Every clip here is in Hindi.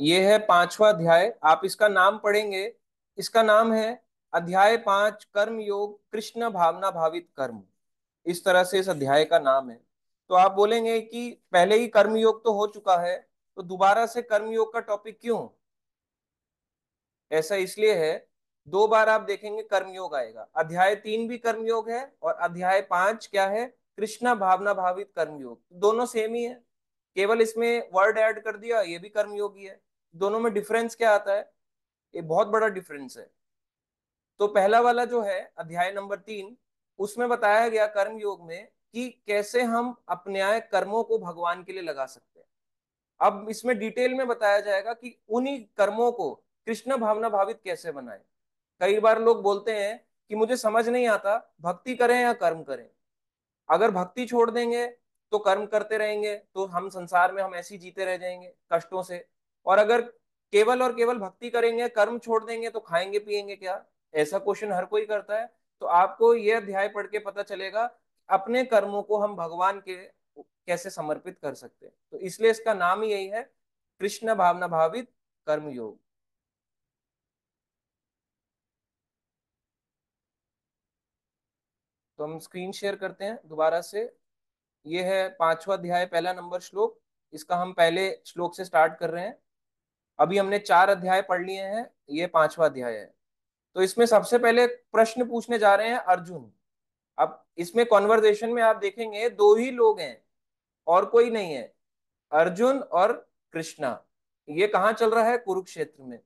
ये है पांचवा अध्याय आप इसका नाम पढ़ेंगे इसका नाम है अध्याय पांच कर्म योग कृष्ण भावना भावित कर्म इस तरह से इस अध्याय का नाम है तो आप बोलेंगे कि पहले ही कर्म योग तो हो चुका है तो दोबारा से कर्म योग का टॉपिक क्यों ऐसा इसलिए है दो बार आप देखेंगे कर्मयोग आएगा अध्याय तीन भी कर्मयोग है और अध्याय पांच क्या है कृष्णा भावना भावित कर्मयोग दोनों सेम ही है केवल इसमें वर्ड ऐड कर दिया ये भी कर्मयोगी है दोनों में डिफरेंस क्या आता है ये बहुत बड़ा डिफरेंस है तो पहला वाला जो है अध्याय नंबर तीन उसमें बताया गया कर्म योग में कि कैसे हम अपने कर्मों को भगवान के लिए लगा सकते हैं अब इसमें डिटेल में बताया जाएगा कि उन्हीं कर्मों को कृष्ण भावना भावित कैसे बनाए कई बार लोग बोलते हैं कि मुझे समझ नहीं आता भक्ति करें या कर्म करें अगर भक्ति छोड़ देंगे तो कर्म करते रहेंगे तो हम संसार में हम ऐसे जीते रह जाएंगे कष्टों से और अगर केवल और केवल भक्ति करेंगे कर्म छोड़ देंगे तो खाएंगे पिएंगे क्या ऐसा क्वेश्चन हर कोई करता है तो आपको ये अध्याय पढ़ के पता चलेगा अपने कर्मों को हम भगवान के कैसे समर्पित कर सकते हैं तो इसलिए इसका नाम ही यही है कृष्ण भावना भावित कर्म योग तो हम स्क्रीन शेयर करते हैं दोबारा से ये है पांचवा अध्याय पहला नंबर श्लोक इसका हम पहले श्लोक से स्टार्ट कर रहे हैं अभी हमने चार अध्याय पढ़ लिए हैं ये पांचवा अध्याय है तो इसमें सबसे पहले प्रश्न पूछने जा रहे हैं अर्जुन अब इसमें कॉन्वर्जेशन में आप देखेंगे दो ही लोग हैं और कोई नहीं है अर्जुन और कृष्णा ये कहाँ चल रहा है कुरुक्षेत्र में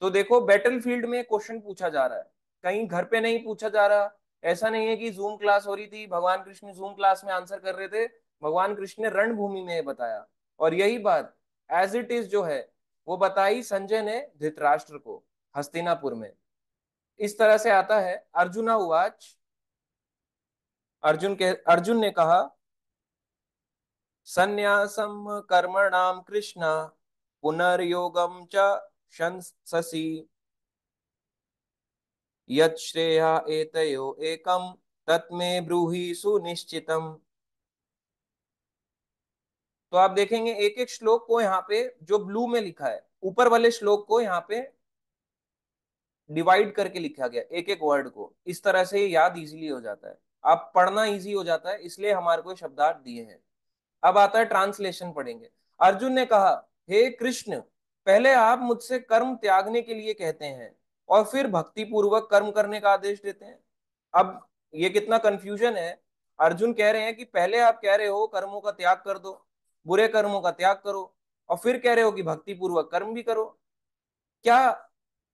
तो देखो बैटल फील्ड में क्वेश्चन पूछा जा रहा है कहीं घर पे नहीं पूछा जा रहा ऐसा नहीं है कि जूम क्लास हो रही थी भगवान कृष्ण जूम क्लास में आंसर कर रहे थे भगवान कृष्ण ने रणभूमि में बताया और यही बात एज इट इज जो है वो बताई संजय ने धृतराष्ट्र को हस्तिनापुर में इस तरह से आता है अर्जुना उवाच अर्जुन के अर्जुन ने कहा संन्यासम कर्मणाम कृष्ण पुनर्योगम चंससी यत्श्रेया एतयो एकम तत्मे ब्रूहि सुनिश्चितम तो आप देखेंगे एक एक श्लोक को यहाँ पे जो ब्लू में लिखा है ऊपर वाले श्लोक को यहाँ पे डिवाइड करके लिखा गया एक एक वर्ड को इस तरह से याद इजीली हो जाता है आप पढ़ना इजी हो जाता है इसलिए हमारे को शब्दार्थ दिए हैं अब आता है ट्रांसलेशन पढ़ेंगे अर्जुन ने कहा हे hey, कृष्ण पहले आप मुझसे कर्म त्यागने के लिए कहते हैं और फिर भक्ति पूर्वक कर्म करने का आदेश देते हैं अब ये कितना कंफ्यूजन है अर्जुन कह रहे हैं कि पहले आप कह रहे हो कर्मों का त्याग कर दो बुरे कर्मों का त्याग करो और फिर कह रहे हो कि भक्ति पूर्वक कर्म भी करो क्या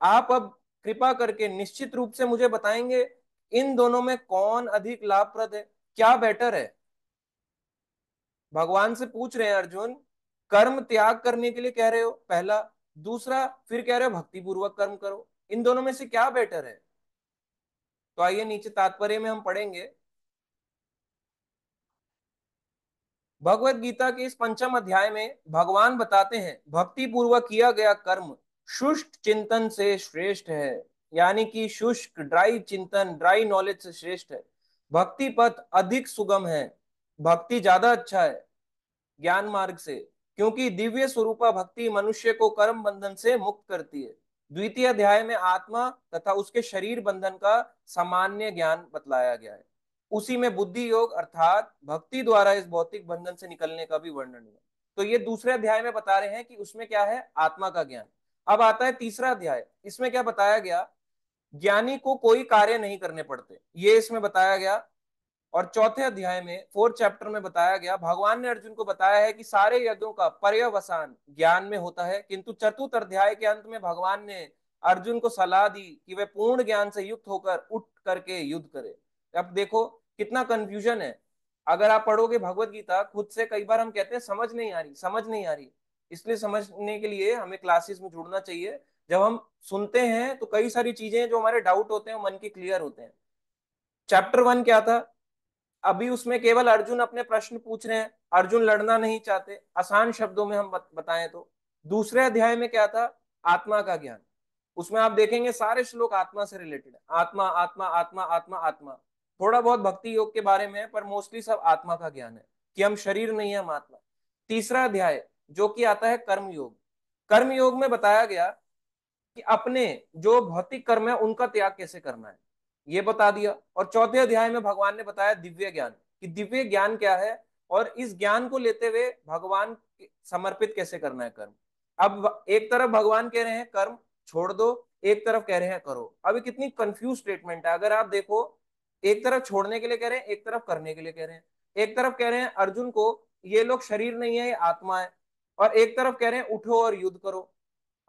आप अब कृपा करके निश्चित रूप से मुझे बताएंगे इन दोनों में कौन अधिक लाभप्रद है क्या बेटर है भगवान से पूछ रहे हैं अर्जुन कर्म त्याग करने के लिए कह रहे हो पहला दूसरा फिर कह रहे हो भक्ति पूर्वक कर्म करो इन दोनों में से क्या बेटर है तो आइए नीचे तात्पर्य में हम पढ़ेंगे भगवत गीता के इस पंचम अध्याय में भगवान बताते हैं भक्ति पूर्वक किया गया कर्म शुष्क चिंतन से श्रेष्ठ है यानी कि शुष्क ड्राई चिंतन ड्राई नॉलेज से श्रेष्ठ है भक्ति पथ अधिक सुगम है भक्ति ज्यादा अच्छा है ज्ञान मार्ग से क्योंकि दिव्य स्वरूपा भक्ति मनुष्य को कर्म बंधन से मुक्त करती है द्वितीय अध्याय में आत्मा तथा उसके शरीर बंधन का सामान्य ज्ञान बतलाया गया है उसी में बुद्धि योग अर्थात भक्ति द्वारा इस भौतिक बंधन से निकलने का भी वर्णन हुआ तो ये दूसरे अध्याय में बता रहे हैं कि उसमें क्या है आत्मा का ज्ञान अब आता है तीसरा अध्याय इसमें क्या बताया गया ज्ञानी को कोई कार्य नहीं करने पड़ते ये इसमें बताया गया और चौथे अध्याय में फोर्थ चैप्टर में बताया गया भगवान ने अर्जुन को बताया है कि सारे यज्ञों का पर्यवसान ज्ञान में होता है किंतु चतुर्थ अध्याय के अंत में भगवान ने अर्जुन को सलाह दी कि वे पूर्ण ज्ञान से युक्त होकर उठ करके युद्ध करे अब देखो कितना कंफ्यूजन है अगर आप पढ़ोगे भगवत गीता खुद से कई बार हम कहते हैं समझ नहीं आ रही समझ नहीं आ रही इसलिए समझने के लिए हमें क्लासेस में जुड़ना चाहिए जब हम सुनते हैं तो कई सारी चीजें जो हमारे डाउट होते हैं मन के क्लियर होते हैं चैप्टर वन क्या था अभी उसमें केवल अर्जुन अपने प्रश्न पूछ रहे हैं अर्जुन लड़ना नहीं चाहते आसान शब्दों में हम बताएं तो दूसरे अध्याय में क्या था आत्मा का ज्ञान उसमें आप देखेंगे सारे श्लोक आत्मा से रिलेटेड आत्मा आत्मा आत्मा आत्मा आत्मा थोड़ा बहुत भक्ति योग के बारे में है पर मोस्टली सब आत्मा का ज्ञान है कि हम शरीर नहीं है हम आत्मा तीसरा अध्याय जो कि आता है कर्म योग कर्म योग में बताया गया कि अपने जो भौतिक कर्म है उनका त्याग कैसे करना है ये बता दिया और चौथे अध्याय में भगवान ने बताया दिव्य ज्ञान कि दिव्य ज्ञान क्या है और इस ज्ञान को लेते हुए भगवान समर्पित कैसे करना है कर्म अब एक तरफ भगवान कह रहे हैं कर्म छोड़ दो एक तरफ कह रहे हैं करो अब कितनी कंफ्यूज स्टेटमेंट है अगर आप देखो एक तरफ छोड़ने के लिए कह रहे हैं एक तरफ करने के लिए कह रहे हैं एक तरफ कह रहे हैं अर्जुन को ये लोग शरीर नहीं है ये आत्मा है और एक तरफ कह रहे हैं उठो और युद्ध करो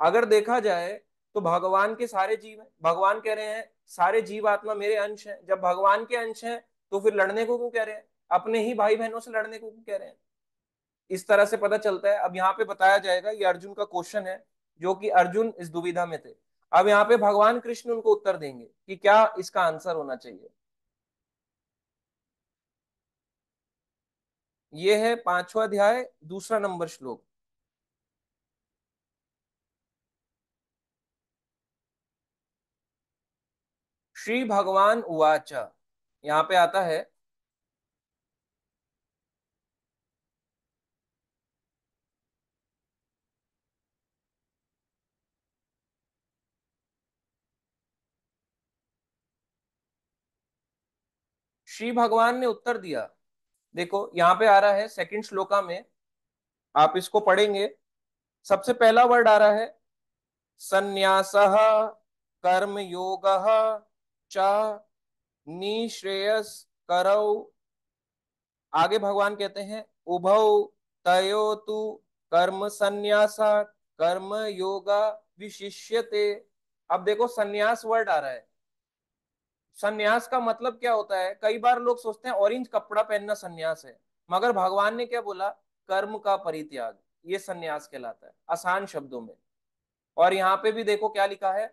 अगर देखा जाए तो भगवान के सारे जीव हैं भगवान कह रहे हैं सारे जीव आत्मा मेरे अंश हैं जब भगवान के अंश हैं तो फिर लड़ने को क्यों कह रहे हैं अपने ही भाई बहनों से लड़ने को क्यों कह रहे हैं इस तरह से पता चलता है अब यहाँ पे बताया जाएगा ये अर्जुन का क्वेश्चन है जो कि अर्जुन इस दुविधा में थे अब यहाँ पे भगवान कृष्ण उनको उत्तर देंगे कि क्या इसका आंसर होना चाहिए ये है पांचवा अध्याय दूसरा नंबर श्लोक श्री भगवान उवाच यहां पे आता है श्री भगवान ने उत्तर दिया देखो यहाँ पे आ रहा है सेकंड श्लोका में आप इसको पढ़ेंगे सबसे पहला वर्ड आ रहा है संन्यास कर्म योग च निश्रेयस करौ आगे भगवान कहते हैं उभौ तयो तु कर्म संन्यास कर्म योगा विशिष्यते अब देखो संन्यास वर्ड आ रहा है सन्यास का मतलब क्या होता है कई बार लोग सोचते हैं ऑरेंज कपड़ा पहनना सन्यास है मगर भगवान ने क्या बोला कर्म का परित्याग ये सन्यास कहलाता है आसान शब्दों में और यहाँ पे भी देखो क्या लिखा है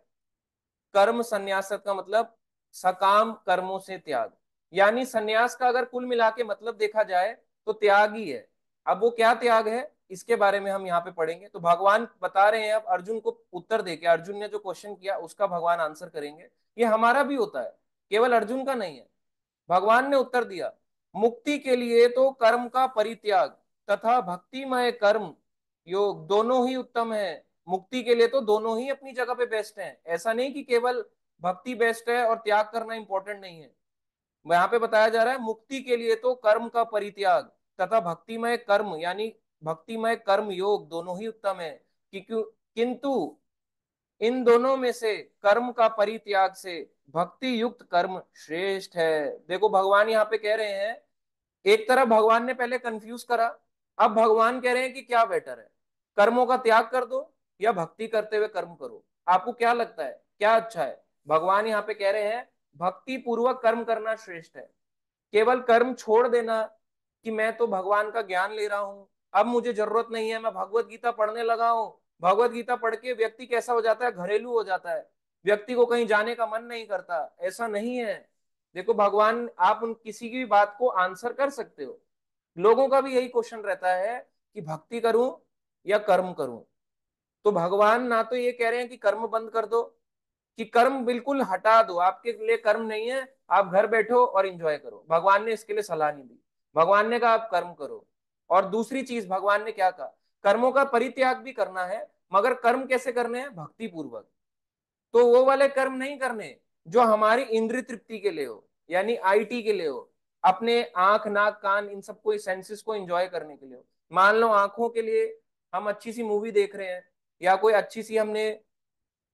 कर्म संन्यास का मतलब सकाम कर्मों से त्याग यानी सन्यास का अगर कुल मिला के मतलब देखा जाए तो त्याग ही है अब वो क्या त्याग है इसके बारे में हम यहाँ पे पढ़ेंगे तो भगवान बता रहे हैं अब अर्जुन को उत्तर देके अर्जुन ने जो क्वेश्चन किया उसका भगवान आंसर करेंगे ये हमारा भी होता है केवल अर्जुन का नहीं है भगवान ने उत्तर दिया मुक्ति के लिए तो कर्म का परित्याग तथा भक्तिमय कर्म योग दोनों ही उत्तम है मुक्ति के लिए तो दोनों ही अपनी जगह पे बेस्ट हैं ऐसा नहीं कि केवल भक्ति बेस्ट है और त्याग करना इंपॉर्टेंट नहीं है यहाँ पे बताया जा रहा है मुक्ति के लिए तो कर्म का परित्याग तथा भक्तिमय कर्म यानी भक्तिमय कर्म योग दोनों ही उत्तम है कि किंतु इन दोनों में से कर्म का परित्याग से भक्ति युक्त कर्म श्रेष्ठ है देखो भगवान यहाँ पे कह रहे हैं एक तरफ भगवान ने पहले कंफ्यूज करा अब भगवान कह रहे हैं कि क्या बेटर है कर्मों का त्याग कर दो या भक्ति करते हुए कर्म करो आपको क्या लगता है क्या अच्छा है भगवान यहाँ पे कह रहे हैं भक्ति पूर्वक कर्म करना श्रेष्ठ है केवल कर्म छोड़ देना कि मैं तो भगवान का ज्ञान ले रहा हूं अब मुझे जरूरत नहीं है मैं भगवत गीता पढ़ने लगा हूं भगवत गीता पढ़ के व्यक्ति कैसा हो जाता है घरेलू हो जाता है व्यक्ति को कहीं जाने का मन नहीं करता ऐसा नहीं है देखो भगवान आप उन किसी की भी बात को आंसर कर सकते हो लोगों का भी यही क्वेश्चन रहता है कि भक्ति करूं या कर्म करूं तो भगवान ना तो ये कह रहे हैं कि कर्म बंद कर दो कि कर्म बिल्कुल हटा दो आपके लिए कर्म नहीं है आप घर बैठो और इंजॉय करो भगवान ने इसके लिए सलाह नहीं दी भगवान ने कहा आप कर्म करो और दूसरी चीज भगवान ने क्या कहा कर्मों का परित्याग भी करना है मगर कर्म कैसे करने हैं भक्ति पूर्वक तो वो वाले कर्म नहीं करने जो हमारी इंद्र तृप्ति के लिए हो यानी आईटी के लिए हो अपने आंख नाक कान इन सबको सेंसेस को एंजॉय करने के लिए हो मान लो आंखों के लिए हम अच्छी सी मूवी देख रहे हैं या कोई अच्छी सी हमने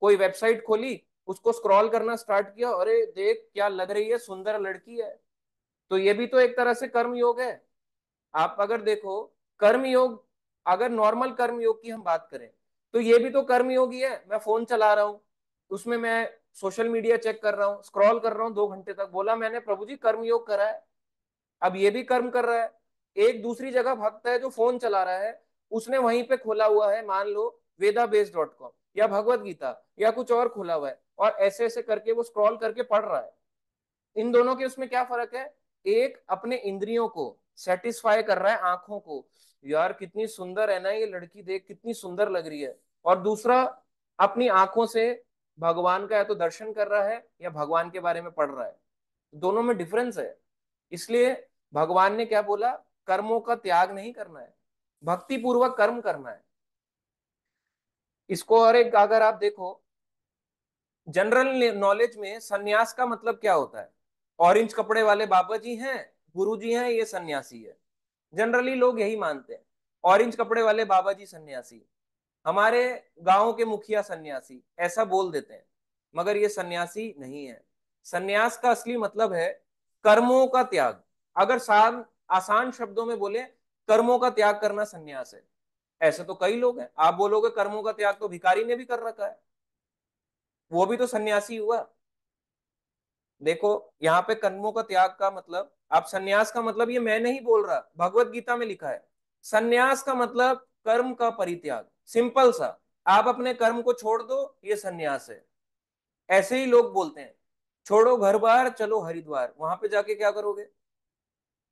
कोई वेबसाइट खोली उसको स्क्रॉल करना स्टार्ट किया अरे देख क्या लग रही है सुंदर लड़की है तो ये भी तो एक तरह से कर्म योग है आप अगर देखो कर्म योग अगर नॉर्मल कर्मयोग की हम बात करें तो ये भी तो कर्मयोग ही है मैं फोन चला रहा हूँ उसमें मैं सोशल मीडिया चेक कर रहा हूँ स्क्रॉल कर रहा हूँ दो घंटे तक बोला मैंने प्रभु जी कर्मयोग करा है अब ये भी कर्म कर रहा है एक दूसरी जगह भक्त है जो फोन चला रहा है उसने वहीं पे खोला हुआ है मान लो वेदा बेस डॉट कॉम या भगवत गीता या कुछ और खोला हुआ है और ऐसे ऐसे करके वो स्क्रॉल करके पढ़ रहा है इन दोनों के उसमें क्या फर्क है एक अपने इंद्रियों को सेटिस्फाई कर रहा है आंखों को यार कितनी सुंदर है ना ये लड़की देख कितनी सुंदर लग रही है और दूसरा अपनी आंखों से भगवान का या तो दर्शन कर रहा है या भगवान के बारे में पढ़ रहा है दोनों में डिफरेंस है इसलिए भगवान ने क्या बोला कर्मों का त्याग नहीं करना है भक्ति पूर्वक कर्म करना है इसको और एक अगर आप देखो जनरल नॉलेज में सन्यास का मतलब क्या होता है ऑरेंज कपड़े वाले बाबा जी हैं गुरु जी हैं ये सन्यासी है जनरली लोग यही मानते हैं ऑरेंज कपड़े वाले बाबा जी सन्यासी हमारे गांव के मुखिया सन्यासी ऐसा बोल देते हैं मगर ये सन्यासी नहीं है सन्यास का असली मतलब है कर्मों का त्याग अगर सार आसान शब्दों में बोले कर्मों का त्याग करना सन्यास है ऐसे तो कई लोग हैं आप बोलोगे कर्मों का त्याग तो भिकारी ने भी कर रखा है वो भी तो सन्यासी हुआ देखो यहाँ पे कर्मों का त्याग का मतलब आप सन्यास का मतलब ये मैं नहीं बोल रहा भगवत गीता में लिखा है सन्यास का मतलब कर्म का परित्याग सिंपल सा आप अपने कर्म को छोड़ दो ये सन्यास है ऐसे ही लोग बोलते हैं छोड़ो घर बार चलो हरिद्वार वहां पे जाके क्या करोगे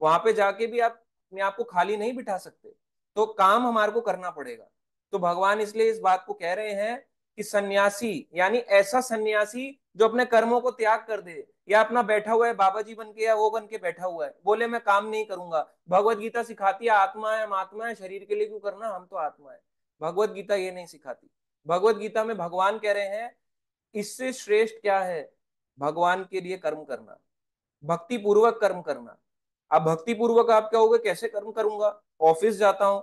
वहां पे जाके भी आप मैं आपको खाली नहीं बिठा सकते तो काम हमारे को करना पड़ेगा तो भगवान इसलिए इस बात को कह रहे हैं कि सन्यासी यानी ऐसा सन्यासी जो अपने कर्मों को त्याग कर दे या अपना बैठा हुआ है बाबा जी बन के या वो बन के बैठा हुआ है बोले मैं काम नहीं करूंगा भगवत गीता सिखाती है आत्मा है हम आत्मा है शरीर के लिए क्यों करना हम तो आत्मा है भगवत गीता ये नहीं सिखाती भगवत गीता में भगवान कह रहे हैं इससे श्रेष्ठ क्या है भगवान के लिए कर्म करना भक्ति पूर्वक कर्म करना अब भक्ति पूर्वक आप होगा कैसे कर्म करूंगा ऑफिस जाता हूँ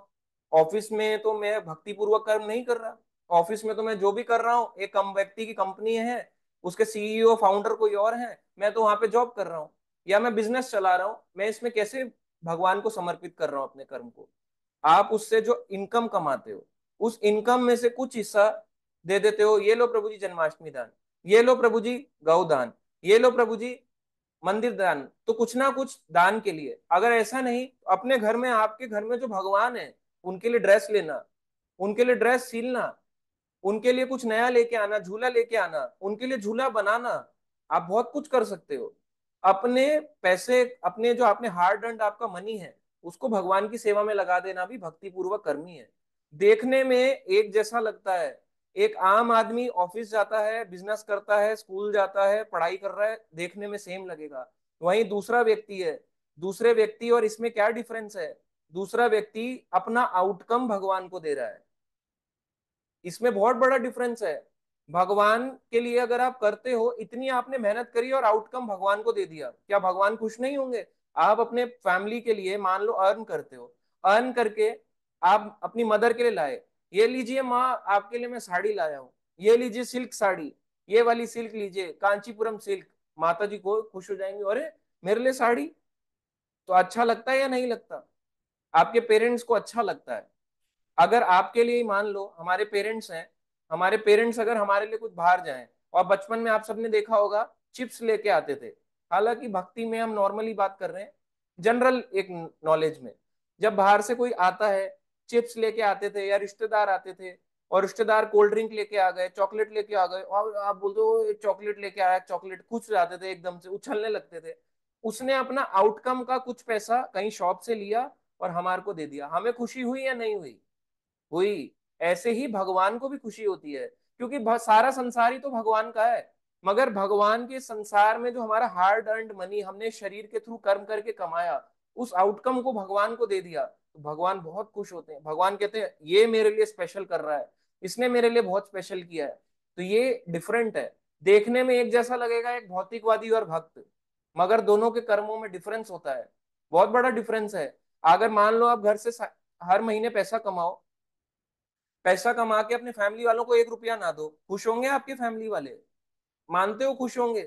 ऑफिस में तो मैं भक्ति पूर्वक कर्म नहीं कर रहा ऑफिस में तो मैं जो भी कर रहा हूँ एक व्यक्ति की कंपनी है उसके सीईओ फाउंडर e कोई और है मैं तो वहां पे जॉब कर रहा हूँ या मैं बिजनेस चला रहा हूँ मैं इसमें कैसे भगवान को समर्पित कर रहा हूँ अपने कर्म को आप उससे जो इनकम कमाते हो उस इनकम में से कुछ हिस्सा दे देते हो ये लो प्रभु जी जन्माष्टमी दान ये लो प्रभु जी गौ दान ये लो प्रभु जी मंदिर दान तो कुछ ना कुछ दान के लिए अगर ऐसा नहीं अपने घर में आपके घर में जो भगवान है उनके लिए ड्रेस लेना उनके लिए ड्रेस सीलना उनके लिए कुछ नया लेके आना झूला लेके आना उनके लिए झूला बनाना आप बहुत कुछ कर सकते हो अपने पैसे अपने जो आपने हार्ड अर्न आपका मनी है उसको भगवान की सेवा में लगा देना भी भक्तिपूर्वक कर्मी है देखने में एक जैसा लगता है एक आम आदमी ऑफिस जाता है बिजनेस करता है स्कूल जाता है पढ़ाई कर रहा है देखने में सेम लगेगा वहीं दूसरा व्यक्ति है दूसरे व्यक्ति और इसमें क्या डिफरेंस है दूसरा व्यक्ति अपना आउटकम भगवान को दे रहा है इसमें बहुत बड़ा डिफरेंस है भगवान के लिए अगर आप करते हो इतनी आपने मेहनत करी और आउटकम भगवान को दे दिया क्या भगवान खुश नहीं होंगे आप अपने फैमिली के लिए मान लो अर्न करते हो अर्न करके आप अपनी मदर के लिए लाए ये लीजिए माँ आपके लिए मैं साड़ी लाया हूँ ये लीजिए सिल्क साड़ी ये वाली सिल्क लीजिए कांचीपुरम सिल्क माता जी को खुश हो जाएंगे अरे मेरे लिए साड़ी तो अच्छा लगता है या नहीं लगता आपके पेरेंट्स को अच्छा लगता है अगर आपके लिए मान लो हमारे पेरेंट्स हैं हमारे पेरेंट्स अगर हमारे लिए कुछ बाहर जाएं और बचपन में आप सबने देखा होगा चिप्स लेके आते थे हालांकि भक्ति में हम नॉर्मली बात कर रहे हैं जनरल एक नॉलेज में जब बाहर से कोई आता है चिप्स लेके आते थे या रिश्तेदार आते थे और रिश्तेदार कोल्ड ड्रिंक लेके आ गए चॉकलेट लेके आ गए और आप बोलते हो चॉकलेट लेके आया चॉकलेट कुछ जाते थे एकदम से उछलने लगते थे उसने अपना आउटकम का कुछ पैसा कहीं शॉप से लिया और हमारे को दे दिया हमें खुशी हुई या नहीं हुई हुई ऐसे ही भगवान को भी खुशी होती है क्योंकि सारा संसार ही तो भगवान का है मगर भगवान के संसार में जो हमारा हार्ड अर्न मनी हमने शरीर के थ्रू कर्म करके कमाया उस आउटकम को भगवान को दे दिया तो भगवान बहुत खुश होते हैं भगवान कहते हैं ये मेरे लिए स्पेशल कर रहा है इसने मेरे लिए बहुत स्पेशल किया है तो ये डिफरेंट है देखने में एक जैसा लगेगा एक भौतिकवादी और भक्त मगर दोनों के कर्मों में डिफरेंस होता है बहुत बड़ा डिफरेंस है अगर मान लो आप घर से हर महीने पैसा कमाओ पैसा कमा के अपने फैमिली वालों को एक रुपया ना दो खुश होंगे आपके फैमिली वाले मानते हो खुश होंगे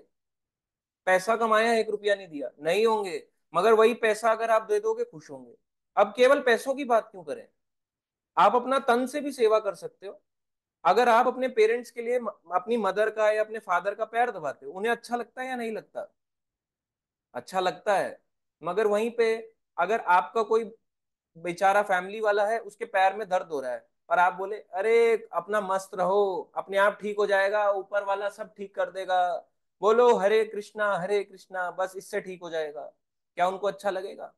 पैसा कमाया एक रुपया नहीं दिया नहीं होंगे मगर वही पैसा अगर आप दे दोगे खुश होंगे अब केवल पैसों की बात क्यों करें आप अपना तन से भी सेवा कर सकते हो अगर आप अपने पेरेंट्स के लिए अपनी मदर का या अपने फादर का पैर दबाते हो उन्हें अच्छा लगता है या नहीं लगता अच्छा लगता है मगर वहीं पे अगर आपका कोई बेचारा फैमिली वाला है उसके पैर में दर्द हो रहा है और आप बोले अरे अपना मस्त रहो अपने आप ठीक हो जाएगा ऊपर वाला सब ठीक कर देगा बोलो हरे कृष्णा हरे कृष्णा बस इससे ठीक हो जाएगा क्या उनको अच्छा लगेगा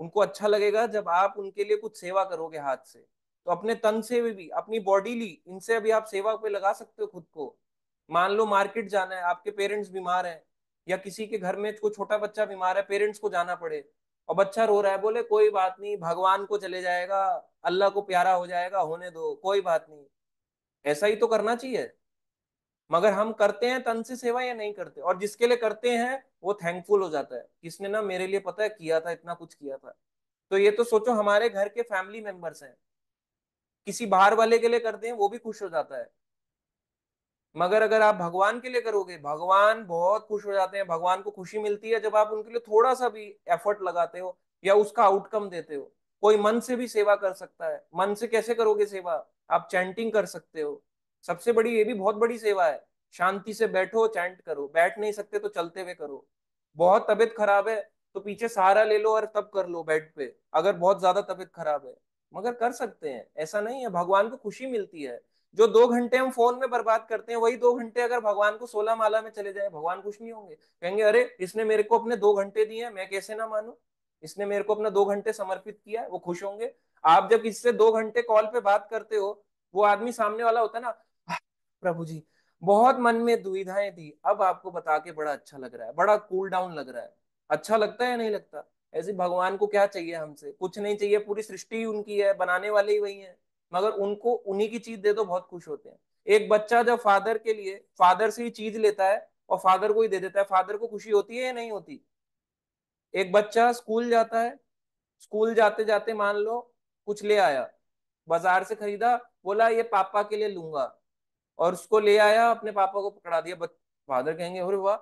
उनको अच्छा लगेगा जब आप उनके लिए कुछ सेवा करोगे हाथ से तो अपने तन से भी, भी अपनी ली इनसे अभी आप सेवा पे लगा सकते हो खुद को मान लो मार्केट जाना है आपके पेरेंट्स बीमार हैं या किसी के घर में कोई छोटा बच्चा बीमार है पेरेंट्स को जाना पड़े और बच्चा रो रहा है बोले कोई बात नहीं भगवान को चले जाएगा अल्लाह को प्यारा हो जाएगा होने दो कोई बात नहीं ऐसा ही तो करना चाहिए मगर हम करते हैं तन से सेवा या नहीं करते और जिसके लिए करते हैं वो थैंकफुल हो जाता है किसने ना मेरे लिए पता है किया था इतना कुछ किया था तो ये तो सोचो हमारे घर के फैमिली मेंबर्स हैं किसी बाहर वाले के लिए करते हैं वो भी खुश हो जाता है मगर अगर आप भगवान के लिए करोगे भगवान बहुत खुश हो जाते हैं भगवान को खुशी मिलती है जब आप उनके लिए थोड़ा सा भी एफर्ट लगाते हो या उसका आउटकम देते हो कोई मन से भी सेवा कर सकता है मन से कैसे करोगे सेवा आप चैंटिंग कर सकते हो सबसे बड़ी ये भी बहुत बड़ी सेवा है शांति से बैठो चैंट करो बैठ नहीं सकते तो चलते हुए करो बहुत तबियत खराब है तो पीछे सहारा ले लो और तब कर लो बेड पे अगर बहुत ज्यादा तबियत खराब है मगर कर सकते हैं ऐसा नहीं है भगवान को खुशी मिलती है जो दो घंटे हम फोन में बर्बाद करते हैं वही दो घंटे अगर भगवान को सोलह माला में चले जाए भगवान खुश नहीं होंगे कहेंगे अरे इसने मेरे को अपने दो घंटे दिए हैं मैं कैसे ना मानू इसने मेरे को अपना दो घंटे समर्पित किया है वो खुश होंगे आप जब इससे दो घंटे कॉल पे बात करते हो वो आदमी सामने वाला होता है ना प्रभु जी बहुत मन में दुविधाएं थी अब आपको बता के बड़ा अच्छा लग रहा है बड़ा कूल डाउन लग रहा है अच्छा लगता है या नहीं लगता ऐसे भगवान को क्या चाहिए हमसे कुछ नहीं चाहिए पूरी सृष्टि उनकी है बनाने वाले ही वही है मगर उनको उन्हीं की चीज दे दो बहुत खुश होते हैं एक बच्चा जब फादर के लिए फादर से ही चीज लेता है और फादर को ही दे देता है फादर को खुशी होती है या नहीं होती एक बच्चा स्कूल जाता है स्कूल जाते जाते मान लो कुछ ले आया बाजार से खरीदा बोला ये पापा के लिए लूंगा और उसको ले आया अपने पापा को पकड़ा दिया फादर कहेंगे अरे वाह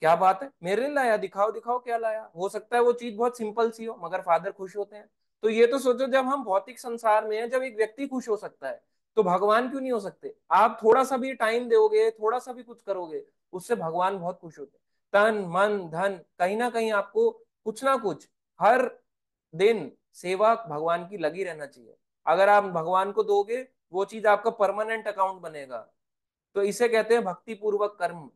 क्या बात है मेरे लिए लाया दिखाओ दिखाओ क्या लाया हो सकता है वो चीज बहुत सिंपल सी हो मगर फादर खुश होते हैं तो ये तो सोचो जब हम भौतिक संसार में हैं जब एक व्यक्ति खुश हो सकता है तो भगवान क्यों नहीं हो सकते आप थोड़ा सा भी टाइम दोगे थोड़ा सा भी कुछ करोगे उससे भगवान बहुत खुश होते तन मन धन कहीं ना कहीं आपको कुछ ना कुछ हर दिन सेवा भगवान की लगी रहना चाहिए अगर आप भगवान को दोगे वो चीज आपका परमानेंट अकाउंट बनेगा तो इसे कहते हैं भक्ति पूर्वक कर्म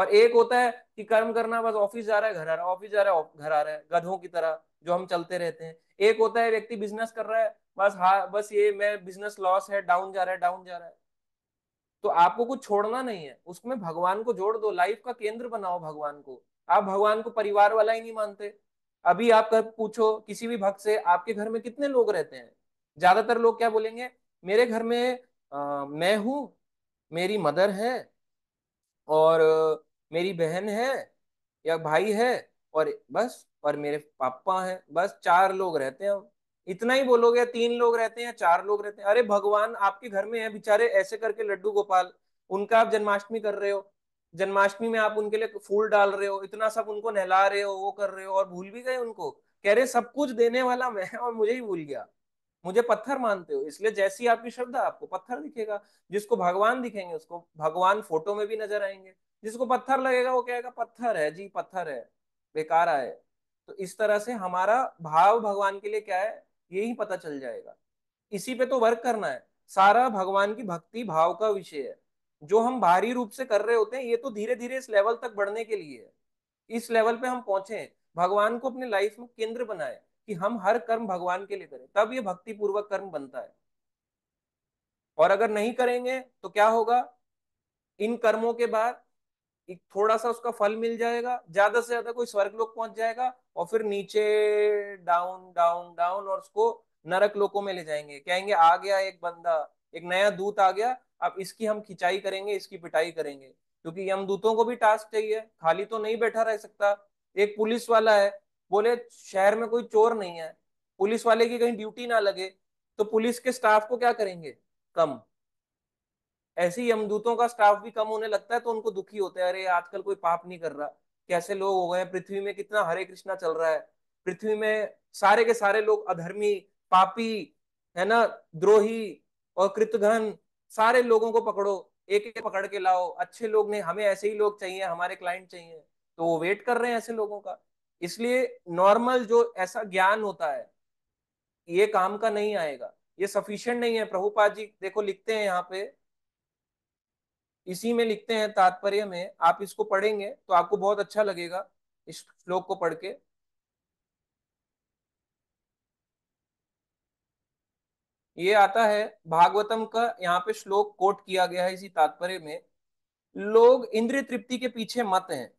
और एक होता है कि कर्म करना बस ऑफिस जा रहा है घर आ रहा है ऑफिस जा रहा है घर आ रहा है गधों की तरह जो हम चलते रहते हैं एक होता है व्यक्ति बिजनेस कर रहा है बस हाँ बस ये मैं बिजनेस लॉस है डाउन जा रहा है डाउन जा रहा है तो आपको कुछ छोड़ना नहीं है उसमें भगवान को जोड़ दो लाइफ का केंद्र बनाओ भगवान को आप भगवान को परिवार वाला ही नहीं मानते अभी आप कर पूछो किसी भी भक्त से आपके घर में कितने लोग रहते हैं ज्यादातर लोग क्या बोलेंगे मेरे घर में आ, मैं हूं मेरी मदर है और मेरी बहन है या भाई है और बस और मेरे पापा हैं बस चार लोग रहते हैं इतना ही बोलोगे तीन लोग रहते हैं चार लोग रहते हैं अरे भगवान आपके घर में है बेचारे ऐसे करके लड्डू गोपाल उनका आप जन्माष्टमी कर रहे हो जन्माष्टमी में आप उनके लिए फूल डाल रहे हो इतना सब उनको नहला रहे हो वो कर रहे हो और भूल भी गए उनको कह रहे सब कुछ देने वाला मैं और मुझे ही भूल गया मुझे पत्थर मानते हो इसलिए जैसी आपकी श्रद्धा आपको पत्थर दिखेगा जिसको भगवान दिखेंगे उसको भगवान फोटो में भी नजर आएंगे जिसको पत्थर लगेगा वो कहेगा पत्थर है जी पत्थर है बेकार है तो इस तरह से हमारा भाव भगवान के लिए क्या है ये ही पता चल जाएगा इसी पे तो वर्क करना है सारा भगवान की भक्ति भाव का विषय है जो हम भारी रूप से कर रहे होते हैं ये तो धीरे धीरे इस लेवल तक बढ़ने के लिए है इस लेवल पे हम पहुंचे भगवान को अपने लाइफ में केंद्र बनाए कि हम हर कर्म भगवान के लिए करें तब ये भक्ति पूर्वक कर्म बनता है और अगर नहीं करेंगे तो क्या होगा इन कर्मों के बाद एक थोड़ा सा उसका फल मिल जाएगा ज्यादा से ज्यादा कोई स्वर्ग लोग पहुंच जाएगा और फिर नीचे डाउन डाउन डाउन और उसको नरक लोकों में ले जाएंगे कहेंगे आ गया एक बंदा एक नया दूत आ गया अब इसकी हम खिंचाई करेंगे इसकी पिटाई करेंगे क्योंकि यम दूतों को भी टास्क चाहिए खाली तो नहीं बैठा रह सकता एक पुलिस वाला है बोले शहर में कोई चोर नहीं है पुलिस वाले की कहीं ड्यूटी ना लगे तो पुलिस के स्टाफ को क्या करेंगे कम ऐसे ही यमदूतों का स्टाफ भी कम होने लगता है तो उनको दुखी होता है अरे आजकल कोई पाप नहीं कर रहा कैसे लोग हो गए पृथ्वी में कितना हरे कृष्णा चल रहा है पृथ्वी में सारे के सारे लोग अधर्मी पापी है ना द्रोही और कृतघन सारे लोगों को पकड़ो एक एक पकड़ के लाओ अच्छे लोग नहीं हमें ऐसे ही लोग चाहिए हमारे क्लाइंट चाहिए तो वो वेट कर रहे हैं ऐसे लोगों का इसलिए नॉर्मल जो ऐसा ज्ञान होता है ये काम का नहीं आएगा ये सफिशियंट नहीं है प्रभुपाद जी देखो लिखते हैं यहाँ पे इसी में लिखते हैं तात्पर्य में आप इसको पढ़ेंगे तो आपको बहुत अच्छा लगेगा इस श्लोक को पढ़ के ये आता है भागवतम का यहाँ पे श्लोक कोट किया गया है इसी तात्पर्य में लोग इंद्रिय तृप्ति के पीछे मत हैं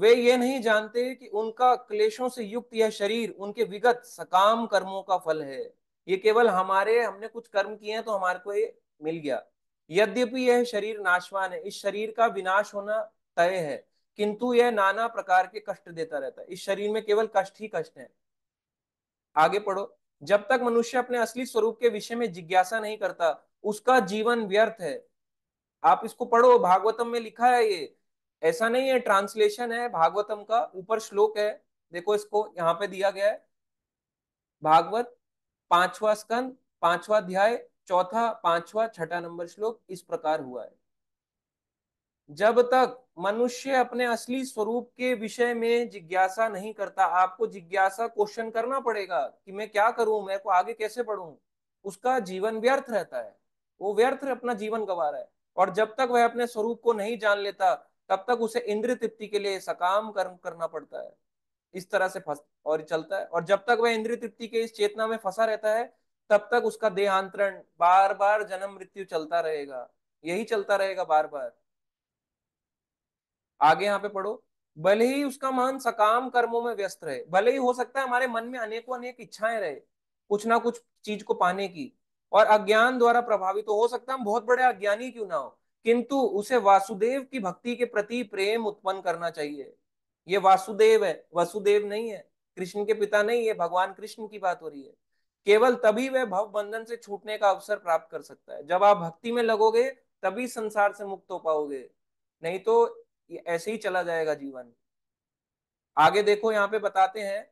वे ये नहीं जानते कि उनका क्लेशों से युक्त यह शरीर उनके विगत सकाम कर्मों का फल है ये केवल हमारे हमने कुछ कर्म किए हैं तो हमारे को ये मिल गया यद्यपि यह शरीर नाशवान है इस शरीर का विनाश होना तय है किंतु यह नाना प्रकार के कष्ट देता रहता है इस शरीर में केवल कष्ट ही कष्ट है आगे पढ़ो जब तक मनुष्य अपने असली स्वरूप के विषय में जिज्ञासा नहीं करता उसका जीवन व्यर्थ है आप इसको पढ़ो भागवतम में लिखा है ये ऐसा नहीं है ट्रांसलेशन है भागवतम का ऊपर श्लोक है देखो इसको यहाँ पे दिया गया है भागवत पांचवा स्कंद पांचवा अध्याय चौथा पांचवा छठा नंबर श्लोक इस प्रकार हुआ है जब तक मनुष्य अपने असली स्वरूप के विषय में जिज्ञासा नहीं करता आपको जिज्ञासा क्वेश्चन करना पड़ेगा कि मैं क्या करूं मेरे को आगे कैसे बढ़ू उसका जीवन व्यर्थ रहता है वो व्यर्थ अपना जीवन गवा रहा है और जब तक वह अपने स्वरूप को नहीं जान लेता तब तक उसे इंद्र तृप्ति के लिए सकाम कर्म करना पड़ता है इस तरह से फंस और चलता है और जब तक वह इंद्र तृप्ति के इस चेतना में फंसा रहता है तब तक उसका देहांतरण बार बार जन्म मृत्यु चलता रहेगा यही चलता रहेगा बार बार आगे यहाँ पे पढ़ो भले ही उसका मन सकाम कर्मों में व्यस्त रहे भले ही हो सकता है हमारे मन में अनेकों अनेक इच्छाएं रहे कुछ ना कुछ चीज को पाने की और अज्ञान द्वारा प्रभावित तो हो सकता है हम बहुत बड़े अज्ञानी क्यों ना हो किंतु उसे वासुदेव की भक्ति के प्रति प्रेम उत्पन्न करना चाहिए ये वासुदेव है वसुदेव नहीं है कृष्ण के पिता नहीं है भगवान कृष्ण की बात हो रही है केवल तभी वह भव बंधन से छूटने का अवसर प्राप्त कर सकता है जब आप भक्ति में लगोगे तभी संसार से मुक्त हो पाओगे नहीं तो ऐसे ही चला जाएगा जीवन आगे देखो यहाँ पे बताते हैं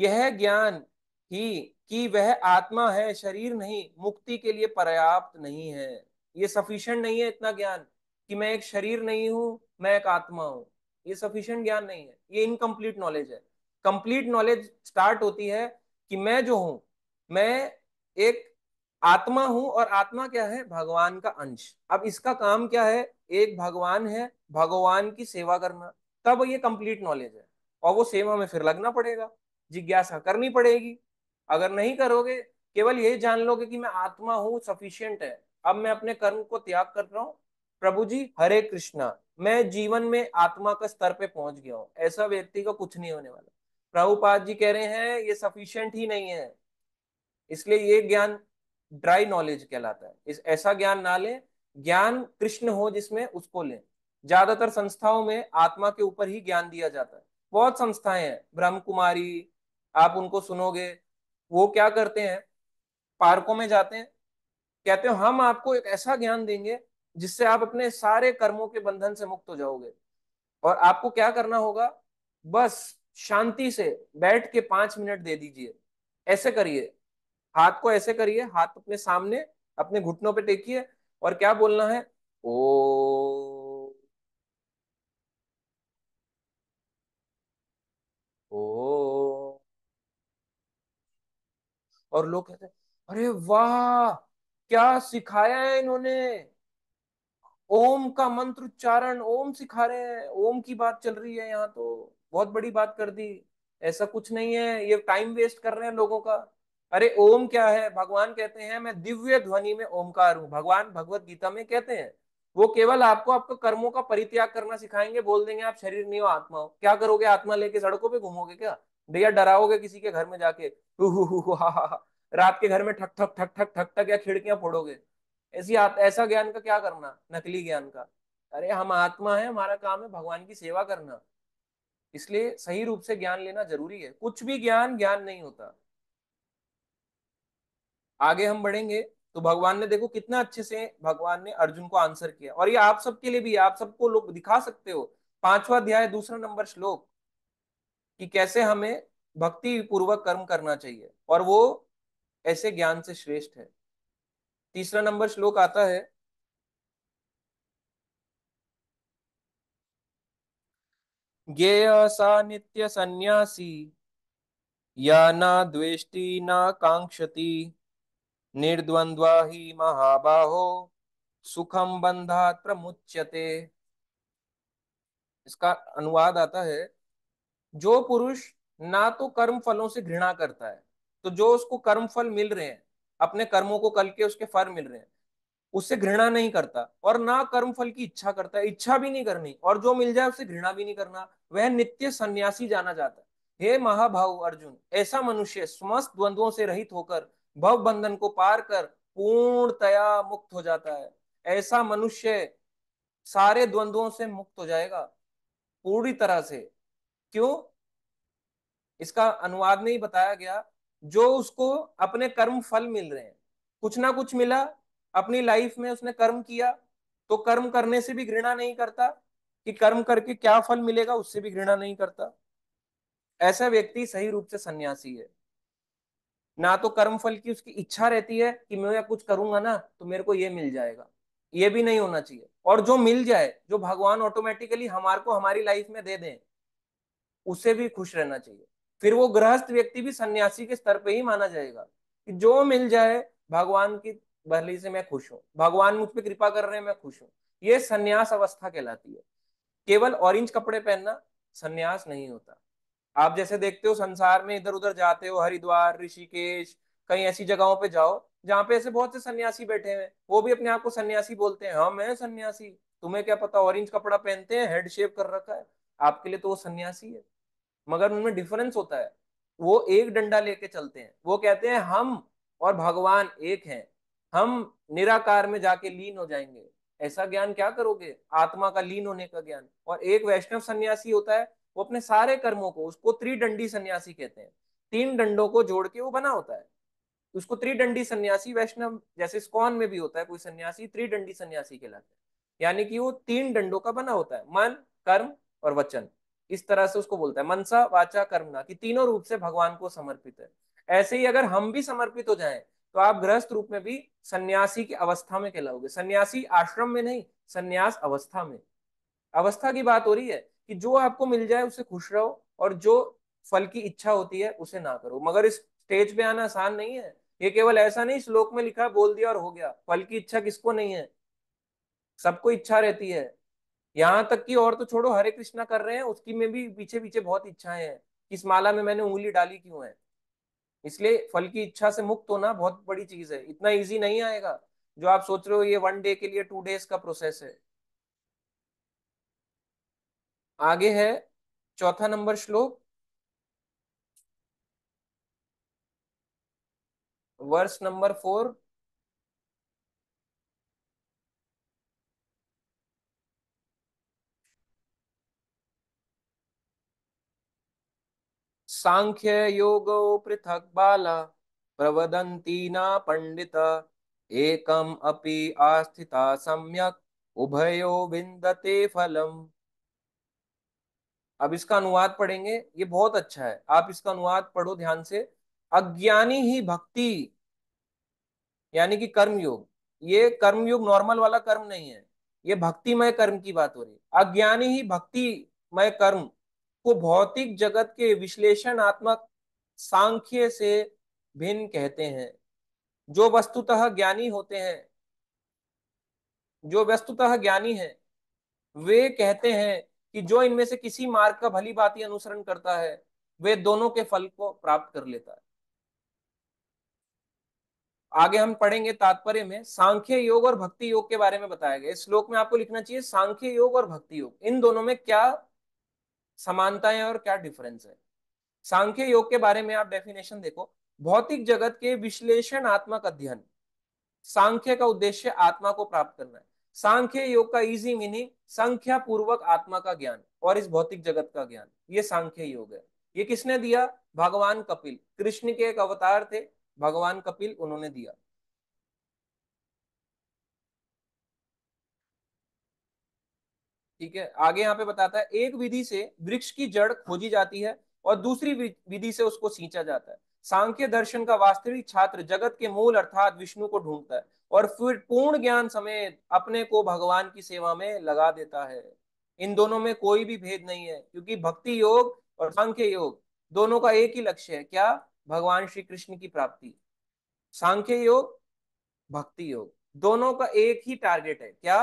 यह ज्ञान ही कि वह आत्मा है शरीर नहीं मुक्ति के लिए पर्याप्त नहीं है ये सफिशियंट नहीं है इतना ज्ञान कि मैं एक शरीर नहीं हूं मैं एक आत्मा हूं ये सफिशियंट ज्ञान नहीं है ये इनकम्प्लीट नॉलेज है कंप्लीट नॉलेज स्टार्ट होती है कि मैं जो हूं मैं एक आत्मा हूं और आत्मा क्या है भगवान का अंश अब इसका काम क्या है एक भगवान है भगवान की सेवा करना तब ये कंप्लीट नॉलेज है और वो सेवा में फिर लगना पड़ेगा जिज्ञासा करनी पड़ेगी अगर नहीं करोगे केवल ये जान लोगे कि मैं आत्मा हूं सफिशियंट है अब मैं अपने कर्म को त्याग कर रहा हूँ प्रभु जी हरे कृष्णा मैं जीवन में आत्मा का स्तर पे पहुंच गया हूँ ऐसा व्यक्ति का कुछ नहीं होने वाला प्रभुपाद जी कह रहे हैं ये सफिशियंट ही नहीं है इसलिए ये ज्ञान ड्राई नॉलेज कहलाता है इस ऐसा ज्ञान ना लें ज्ञान कृष्ण हो जिसमें उसको लें ज्यादातर संस्थाओं में आत्मा के ऊपर ही ज्ञान दिया जाता है बहुत संस्थाएं हैं ब्रह्म कुमारी आप उनको सुनोगे वो क्या करते हैं पार्कों में जाते हैं कहते हो हम आपको एक ऐसा ज्ञान देंगे जिससे आप अपने सारे कर्मों के बंधन से मुक्त हो जाओगे और आपको क्या करना होगा बस शांति से बैठ के पांच मिनट दे दीजिए ऐसे करिए हाथ को ऐसे करिए हाथ अपने सामने अपने घुटनों पे टेकिए और क्या बोलना है ओ ओ और लोग कहते हैं अरे वाह क्या सिखाया है इन्होंने ओम का मंत्र उच्चारण ओम सिखा रहे हैं ओम की बात चल रही है यहाँ तो बहुत बड़ी बात कर दी ऐसा कुछ नहीं है ये टाइम वेस्ट कर रहे हैं लोगों का अरे ओम क्या है भगवान कहते हैं मैं दिव्य ध्वनि में ओमकार हूँ भगवान भगवत गीता में कहते हैं वो केवल आपको आपके कर्मों का परित्याग करना सिखाएंगे बोल देंगे आप शरीर नहीं हो आत्मा हो क्या करोगे आत्मा लेके सड़कों पे घूमोगे क्या भैया डराओगे किसी के घर में जाके रात के घर में ठक ठक ठक ठक ठक ठक या खिड़कियां फोड़ोगे ऐसी ऐसा ज्ञान का क्या करना नकली ज्ञान का अरे हम आत्मा है हमारा काम है भगवान की सेवा करना इसलिए सही रूप से ज्ञान लेना जरूरी है कुछ भी ज्ञान ज्ञान नहीं होता आगे हम बढ़ेंगे तो भगवान ने देखो कितना अच्छे से भगवान ने अर्जुन को आंसर किया और ये आप सबके लिए भी आप सबको लोग दिखा सकते हो पांचवा अध्याय दूसरा नंबर श्लोक कि कैसे हमें भक्ति पूर्वक कर्म करना चाहिए और वो ऐसे ज्ञान से श्रेष्ठ है तीसरा नंबर श्लोक आता है ज्ञेय सा नित्य सन्यासी या ना द्वेष्टि न कांक्षति निर्द्वंद्वा ही महाबाहो सुखम बंधा प्रमुच्यते इसका अनुवाद आता है जो पुरुष ना तो कर्म फलों से घृणा करता है तो जो उसको कर्म फल मिल रहे हैं अपने कर्मों को कल के उसके फल मिल रहे हैं उससे घृणा नहीं करता और ना कर्म फल की इच्छा करता है इच्छा भी नहीं करनी और जो मिल जाए उससे घृणा भी नहीं करना वह नित्य सन्यासी जाना जाता है हे महाभाव अर्जुन ऐसा मनुष्य समस्त द्वंद्वों से रहित होकर भव बंधन को पार कर पूर्णतया मुक्त हो जाता है ऐसा मनुष्य सारे द्वंद्वों से मुक्त हो जाएगा पूरी तरह से क्यों इसका अनुवाद नहीं बताया गया जो उसको अपने कर्म फल मिल रहे हैं कुछ ना कुछ मिला अपनी लाइफ में उसने कर्म किया तो कर्म करने से भी घृणा नहीं करता कि कर्म करके क्या फल मिलेगा उससे भी घृणा नहीं करता ऐसा व्यक्ति सही रूप से सन्यासी है ना तो कर्म फल की उसकी इच्छा रहती है कि मैं या कुछ करूंगा ना तो मेरे को ये मिल जाएगा ये भी नहीं होना चाहिए और जो मिल जाए जो भगवान ऑटोमेटिकली हमारे को हमारी लाइफ में दे दें उसे भी खुश रहना चाहिए फिर वो गृहस्थ व्यक्ति भी सन्यासी के स्तर पे ही माना जाएगा कि जो मिल जाए भगवान की बहली से मैं खुश हूँ भगवान मुझ पर कृपा कर रहे हैं मैं खुश हूँ ये संन्यास अवस्था कहलाती है केवल ऑरेंज कपड़े पहनना संन्यास नहीं होता आप जैसे देखते हो संसार में इधर उधर जाते हो हरिद्वार ऋषिकेश कहीं ऐसी जगहों पे जाओ जहाँ पे ऐसे बहुत से सन्यासी बैठे हैं वो भी अपने आप को सन्यासी बोलते हैं हम हैं सन्यासी तुम्हें क्या पता ऑरेंज कपड़ा पहनते हैं हेड शेप कर रखा है आपके लिए तो वो सन्यासी है मगर उनमें डिफरेंस होता है वो एक डंडा लेके चलते हैं वो कहते हैं हम और भगवान एक हैं हम निराकार में जाके लीन हो जाएंगे ऐसा ज्ञान क्या करोगे आत्मा का लीन होने का ज्ञान और एक वैष्णव सन्यासी होता है वो अपने सारे कर्मों को उसको त्रिडंडी सन्यासी कहते हैं तीन दंडों को जोड़ के वो बना होता है उसको त्रिडंडी सन्यासी वैष्णव जैसे स्कॉन में भी होता है कोई सन्यासी त्रिडंडी सन्यासी कहलाता है यानी कि वो तीन दंडों का बना होता है मन कर्म और वचन इस तरह से उसको बोलता है मनसा वाचा कर्मना कि तीनों रूप से भगवान को समर्पित है ऐसे ही अगर हम भी समर्पित हो जाए तो आप गृहस्थ रूप में भी सन्यासी की अवस्था में कहलाओगे सन्यासी आश्रम में नहीं सन्यास अवस्था में अवस्था की बात हो रही है कि जो आपको मिल जाए उसे खुश रहो और जो फल की इच्छा होती है उसे ना करो मगर इस स्टेज पे आना आसान नहीं है ये केवल ऐसा नहीं श्लोक में लिखा बोल दिया और हो गया फल की इच्छा किसको नहीं है सबको इच्छा रहती है यहाँ तक कि और तो छोड़ो हरे कृष्णा कर रहे हैं उसकी में भी पीछे पीछे बहुत इच्छाएं हैं किस माला में मैंने उंगली डाली क्यों है इसलिए फल की इच्छा से मुक्त होना बहुत बड़ी चीज है इतना इजी नहीं आएगा जो आप सोच रहे हो ये वन डे के लिए टू डेज का प्रोसेस है आगे है चौथा नंबर श्लोक वर्ष नंबर फोर सांख्य योग पृथक बाला प्रवदंती न पंडित एकम अपि आस्थिता सम्यक उभयो विंदते फलम अब इसका अनुवाद पढ़ेंगे ये बहुत अच्छा है आप इसका अनुवाद पढ़ो ध्यान से अज्ञानी ही भक्ति यानी कि कर्मयोग ये कर्मयोग नॉर्मल वाला कर्म नहीं है ये भक्तिमय कर्म की बात हो रही है अज्ञानी ही भक्तिमय कर्म को भौतिक जगत के विश्लेषणात्मक सांख्य से भिन्न कहते हैं जो वस्तुतः ज्ञानी होते हैं जो वस्तुतः ज्ञानी हैं वे कहते हैं कि जो इनमें से किसी मार्ग का भली भांति अनुसरण करता है वे दोनों के फल को प्राप्त कर लेता है आगे हम पढ़ेंगे तात्पर्य में सांख्य योग और भक्ति योग के बारे में बताया गया इस श्लोक में आपको लिखना चाहिए सांख्य योग और भक्ति योग इन दोनों में क्या है और क्या डिफरेंस है सांख्य योग के बारे में आप डेफिनेशन देखो भौतिक जगत के विश्लेषणात्मक अध्ययन सांख्य का उद्देश्य आत्मा को प्राप्त करना है सांख्य योग का इजी मीनिंग संख्या पूर्वक आत्मा का ज्ञान और इस भौतिक जगत का ज्ञान ये सांख्य योग है ये किसने दिया भगवान कपिल कृष्ण के एक अवतार थे भगवान कपिल उन्होंने दिया ठीक है आगे यहाँ पे बताता है एक विधि से वृक्ष की जड़ खोजी जाती है और दूसरी विधि से उसको सींचा जाता है सांख्य दर्शन का वास्तविक छात्र जगत के मूल अर्थात विष्णु को ढूंढता है और फिर पूर्ण ज्ञान समेत अपने को भगवान की सेवा में लगा देता है इन दोनों में कोई भी भेद नहीं है क्योंकि भक्ति योग और सांख्य योग दोनों का एक ही लक्ष्य है क्या भगवान श्री कृष्ण की प्राप्ति सांख्य योग भक्ति योग दोनों का एक ही टारगेट है क्या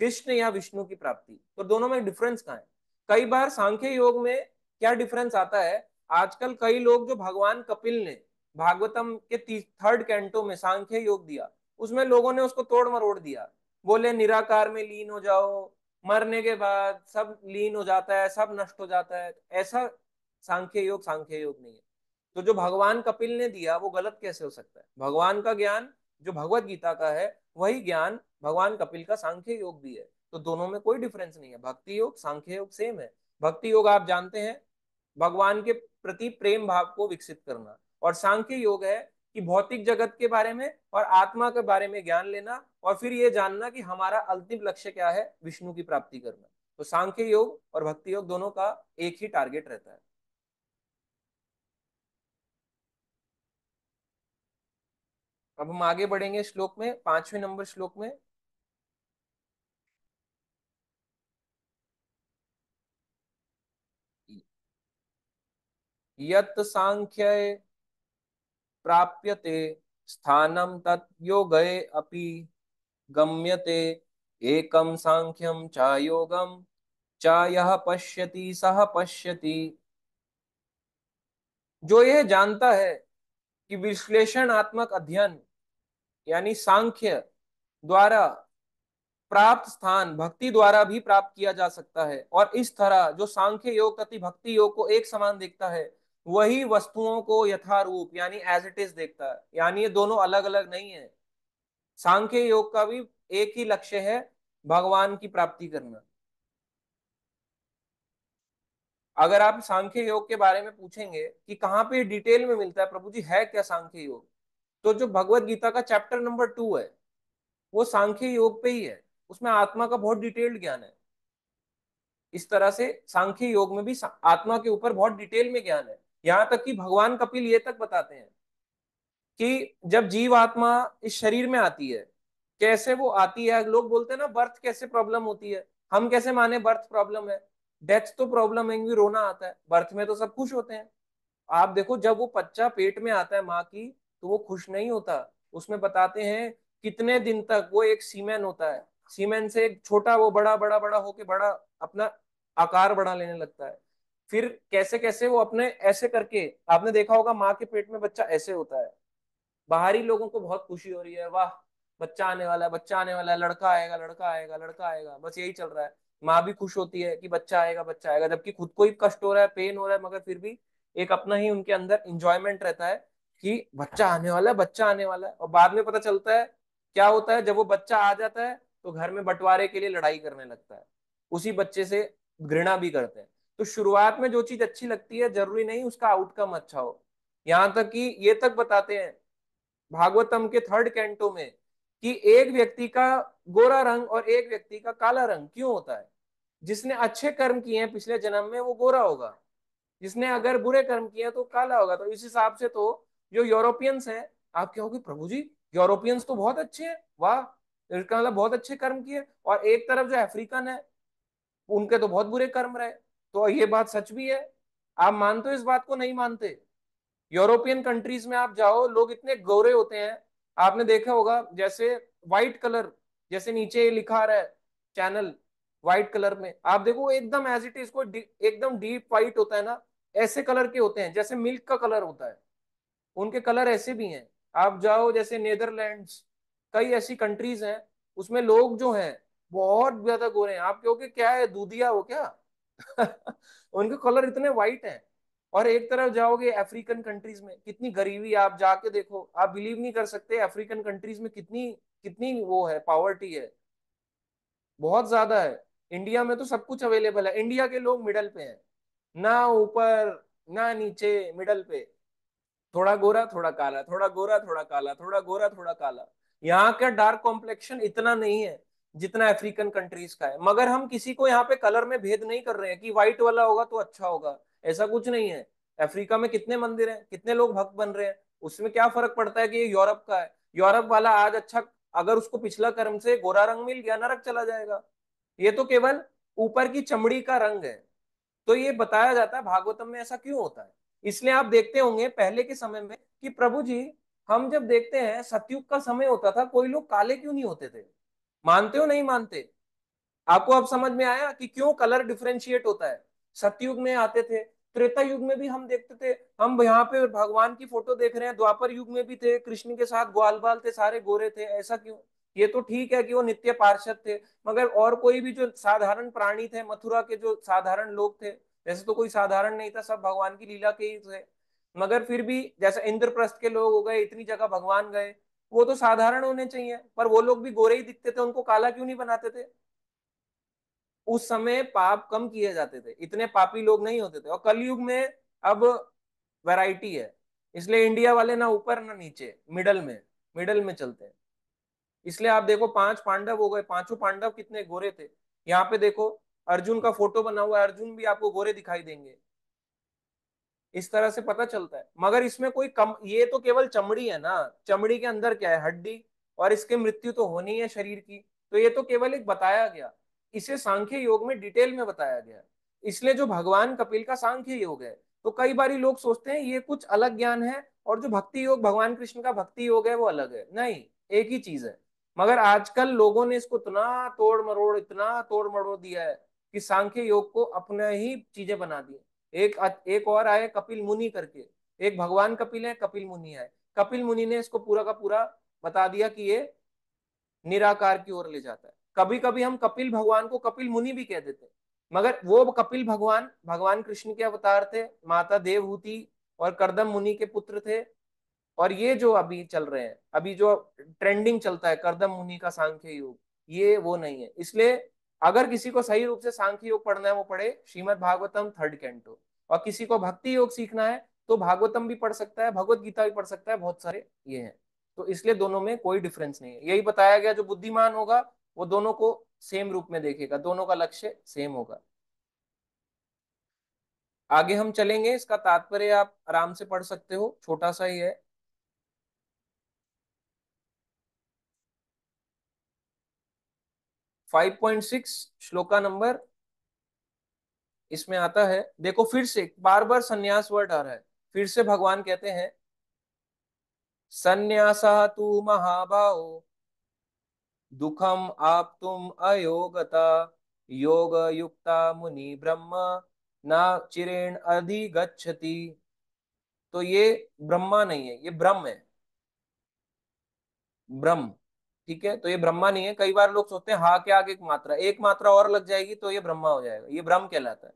कृष्ण या विष्णु की प्राप्ति तो दोनों में डिफरेंस कहा है कई बार सांख्य योग में क्या डिफरेंस आता है आजकल कई लोग जो भगवान कपिल ने भागवतम के थर्ड कैंटो में सांख्य योग दिया उसमें लोगों ने उसको तोड़ मरोड़ दिया बोले निराकार में लीन हो जाओ मरने के बाद सब लीन हो जाता है सब नष्ट हो जाता है ऐसा सांख्य योग सांख्य योग नहीं है तो जो भगवान कपिल ने दिया वो गलत कैसे हो सकता है भगवान का ज्ञान जो भगवत गीता का है वही ज्ञान भगवान कपिल का सांख्य योग भी है तो दोनों में कोई डिफरेंस नहीं है भक्ति योग सांख्य योग सेम है भक्ति योग आप जानते हैं भगवान के प्रति प्रेम भाव को विकसित करना और सांख्य योग है कि भौतिक जगत के बारे में और आत्मा के बारे में ज्ञान लेना और फिर ये जानना कि हमारा अंतिम लक्ष्य क्या है विष्णु की प्राप्ति करना तो सांख्य योग और भक्ति योग दोनों का एक ही टारगेट रहता है अब हम आगे बढ़ेंगे श्लोक में पांचवें नंबर श्लोक में यत सांख्य प्राप्यते स्थानम तत् योगे अपि गम्यते एकम सांख्यम च योगम च यह पश्यति सह पश्यति जो यह जानता है कि विश्लेषणात्मक अध्ययन यानी सांख्य द्वारा प्राप्त स्थान भक्ति द्वारा भी प्राप्त किया जा सकता है और इस तरह जो सांख्य योग तथा भक्ति योग को एक समान देखता है वही वस्तुओं को यथारूप यानी एज इट इज देखता है यानी ये दोनों अलग अलग नहीं है सांख्य योग का भी एक ही लक्ष्य है भगवान की प्राप्ति करना अगर आप सांख्य योग के बारे में पूछेंगे कि कहाँ पे डिटेल में मिलता है प्रभु जी है क्या सांख्य योग तो जो भगवत गीता का चैप्टर नंबर टू है वो सांख्य योग पे ही है उसमें आत्मा का बहुत डिटेल्ड ज्ञान है इस तरह से सांख्य योग में भी आत्मा के ऊपर बहुत डिटेल में ज्ञान है यहां तक कि भगवान कपिल ये तक बताते हैं कि जब जीव आत्मा इस शरीर में आती है कैसे वो आती है लोग बोलते हैं ना बर्थ कैसे प्रॉब्लम होती है हम कैसे माने बर्थ प्रॉब्लम है डेथ तो प्रॉब्लम है रोना आता है बर्थ में तो सब खुश होते हैं आप देखो जब वो बच्चा पेट में आता है माँ की तो वो खुश नहीं होता उसमें बताते हैं कितने दिन तक वो एक सीमेन होता है सीमेन से एक छोटा वो बड़ा बड़ा बड़ा होके बड़ा अपना आकार बढ़ा लेने लगता है फिर कैसे कैसे वो अपने ऐसे करके आपने देखा होगा माँ के पेट में बच्चा ऐसे होता है बाहरी लोगों को बहुत खुशी हो रही है वाह बच्चा आने वाला है बच्चा आने वाला है लड़का आएगा लड़का आएगा लड़का आएगा बस यही चल रहा है माँ भी खुश होती है कि बच्चा आएगा बच्चा आएगा जबकि खुद को ही कष्ट हो रहा है पेन हो रहा है मगर फिर भी एक अपना ही उनके अंदर इंजॉयमेंट रहता है कि बच्चा आने वाला है बच्चा आने वाला है और बाद में पता चलता है क्या होता है जब वो बच्चा आ जाता है तो घर में बंटवारे के लिए लड़ाई करने लगता है उसी बच्चे से घृणा भी करते हैं तो शुरुआत में जो चीज अच्छी लगती है जरूरी नहीं उसका आउटकम अच्छा हो यहाँ तक कि ये तक बताते हैं भागवतम के थर्ड कैंटो में कि एक व्यक्ति का गोरा रंग और एक व्यक्ति का काला रंग क्यों होता है जिसने अच्छे कर्म किए हैं पिछले जन्म में वो गोरा होगा जिसने अगर बुरे कर्म किए तो काला होगा तो इस हिसाब से तो जो यूरोपियंस हैं आप क्या होगी प्रभु जी यूरोपियंस तो बहुत अच्छे हैं वाह इसका मतलब बहुत अच्छे कर्म किए और एक तरफ जो अफ्रीकन है उनके तो बहुत बुरे कर्म रहे तो ये बात सच भी है आप मानते हो इस बात को नहीं मानते यूरोपियन कंट्रीज में आप जाओ लोग इतने गोरे होते हैं आपने देखा होगा जैसे व्हाइट कलर जैसे नीचे लिखा रहा है चैनल व्हाइट कलर में आप देखो एकदम एज इट इज को एकदम डीप व्हाइट होता है ना ऐसे कलर के होते हैं जैसे मिल्क का कलर होता है उनके कलर ऐसे भी हैं आप जाओ जैसे नेदरलैंड्स कई ऐसी कंट्रीज हैं उसमें लोग जो हैं बहुत ज्यादा गोरे हैं आप क्योंकि क्या है दूधिया हो क्या उनके कलर इतने वाइट हैं और एक तरफ जाओगे अफ्रीकन कंट्रीज में कितनी गरीबी आप जाके देखो आप बिलीव नहीं कर सकते अफ्रीकन कंट्रीज में कितनी कितनी वो है पावर्टी है बहुत ज्यादा है इंडिया में तो सब कुछ अवेलेबल है इंडिया के लोग मिडल पे हैं ना ऊपर ना नीचे मिडल पे थोड़ा गोरा थोड़ा काला थोड़ा गोरा थोड़ा काला थोड़ा गोरा थोड़ा काला यहाँ का डार्क कॉम्प्लेक्शन इतना नहीं है जितना अफ्रीकन कंट्रीज का है मगर हम किसी को यहाँ पे कलर में भेद नहीं कर रहे हैं कि व्हाइट वाला होगा तो अच्छा होगा ऐसा कुछ नहीं है अफ्रीका में कितने मंदिर हैं कितने लोग भक्त बन रहे हैं उसमें क्या फर्क पड़ता है कि ये यूरोप का है यूरोप वाला आज अच्छा अगर उसको पिछला कर्म से गोरा रंग मिल गया नरक चला जाएगा ये तो केवल ऊपर की चमड़ी का रंग है तो ये बताया जाता है भागवतम में ऐसा क्यों होता है इसलिए आप देखते होंगे पहले के समय में कि प्रभु जी हम जब देखते हैं सतयुग का समय होता था कोई लोग काले क्यों नहीं होते थे मानते हो नहीं मानते आपको अब समझ में आया कि क्यों कलर डिफ्रेंशिएट होता है सत्युग में आते थे त्रेता युग में भी हम देखते थे हम यहाँ पे भगवान की फोटो देख रहे हैं द्वापर युग में भी थे कृष्ण के साथ ग्वाल बाल थे सारे गोरे थे ऐसा क्यों ये तो ठीक है कि वो नित्य पार्षद थे मगर और कोई भी जो साधारण प्राणी थे मथुरा के जो साधारण लोग थे वैसे तो कोई साधारण नहीं था सब भगवान की लीला के ही थे मगर फिर भी जैसे इंद्रप्रस्थ के लोग हो गए इतनी जगह भगवान गए वो तो साधारण होने चाहिए पर वो लोग भी गोरे ही दिखते थे उनको काला क्यों नहीं बनाते थे उस समय पाप कम किए जाते थे इतने पापी लोग नहीं होते थे और कलयुग में अब वैरायटी है इसलिए इंडिया वाले ना ऊपर ना नीचे मिडल में मिडल में चलते हैं इसलिए आप देखो पांच पांडव हो गए पांचों पांडव कितने गोरे थे यहाँ पे देखो अर्जुन का फोटो बना हुआ है अर्जुन भी आपको गोरे दिखाई देंगे इस तरह से पता चलता है मगर इसमें कोई कम ये तो केवल चमड़ी है ना चमड़ी के अंदर क्या है हड्डी और इसके मृत्यु तो होनी है शरीर की तो ये तो केवल एक बताया गया इसे सांख्य योग में डिटेल में बताया गया इसलिए जो भगवान कपिल का सांख्य योग है तो कई बार लोग सोचते हैं ये कुछ अलग ज्ञान है और जो भक्ति योग भगवान कृष्ण का भक्ति योग है वो अलग है नहीं एक ही चीज है मगर आजकल लोगों ने इसको इतना तोड़ मरोड़ इतना तोड़ मरोड़ दिया है कि सांख्य योग को अपने ही चीजें बना दी एक एक और आए कपिल मुनि करके एक भगवान कपिल है कपिल मुनि आए कपिल मुनि ने इसको पूरा का पूरा बता दिया कि ये निराकार की ओर ले जाता है कभी कभी हम कपिल भगवान को कपिल मुनि भी कह देते हैं मगर वो कपिल भगवान भगवान कृष्ण के अवतार थे माता देवहूति और करदम मुनि के पुत्र थे और ये जो अभी चल रहे हैं अभी जो ट्रेंडिंग चलता है करदम मुनि का सांख्य योग ये वो नहीं है इसलिए अगर किसी को सही रूप से सांख्य योग पढ़ना है वो पढ़े श्रीमद भागवतम थर्ड कैंटो और किसी को भक्ति योग सीखना है तो भागवतम भी पढ़ सकता है भगवत गीता भी पढ़ सकता है बहुत सारे ये हैं तो इसलिए दोनों में कोई डिफरेंस नहीं है यही बताया गया जो बुद्धिमान होगा वो दोनों को सेम रूप में देखेगा दोनों का लक्ष्य सेम होगा आगे हम चलेंगे इसका तात्पर्य आप आराम से पढ़ सकते हो छोटा सा ही है फाइव पॉइंट सिक्स श्लोका नंबर इसमें आता है देखो फिर से बार बार संन्यास वर्ड आ रहा है फिर से भगवान कहते हैं संन्यासा तू महाभाव दुखम आप तुम अयोगता योग युक्ता मुनि ब्रह्म ना चिरेण अधि गच्छति तो ये ब्रह्मा नहीं है ये ब्रह्म है ब्रह्म ठीक है तो ये ब्रह्मा नहीं है कई बार लोग सोचते हैं हा के आगे एक मात्रा एक मात्रा और लग जाएगी तो ये ब्रह्मा हो जाएगा ये ब्रह्म कहलाता है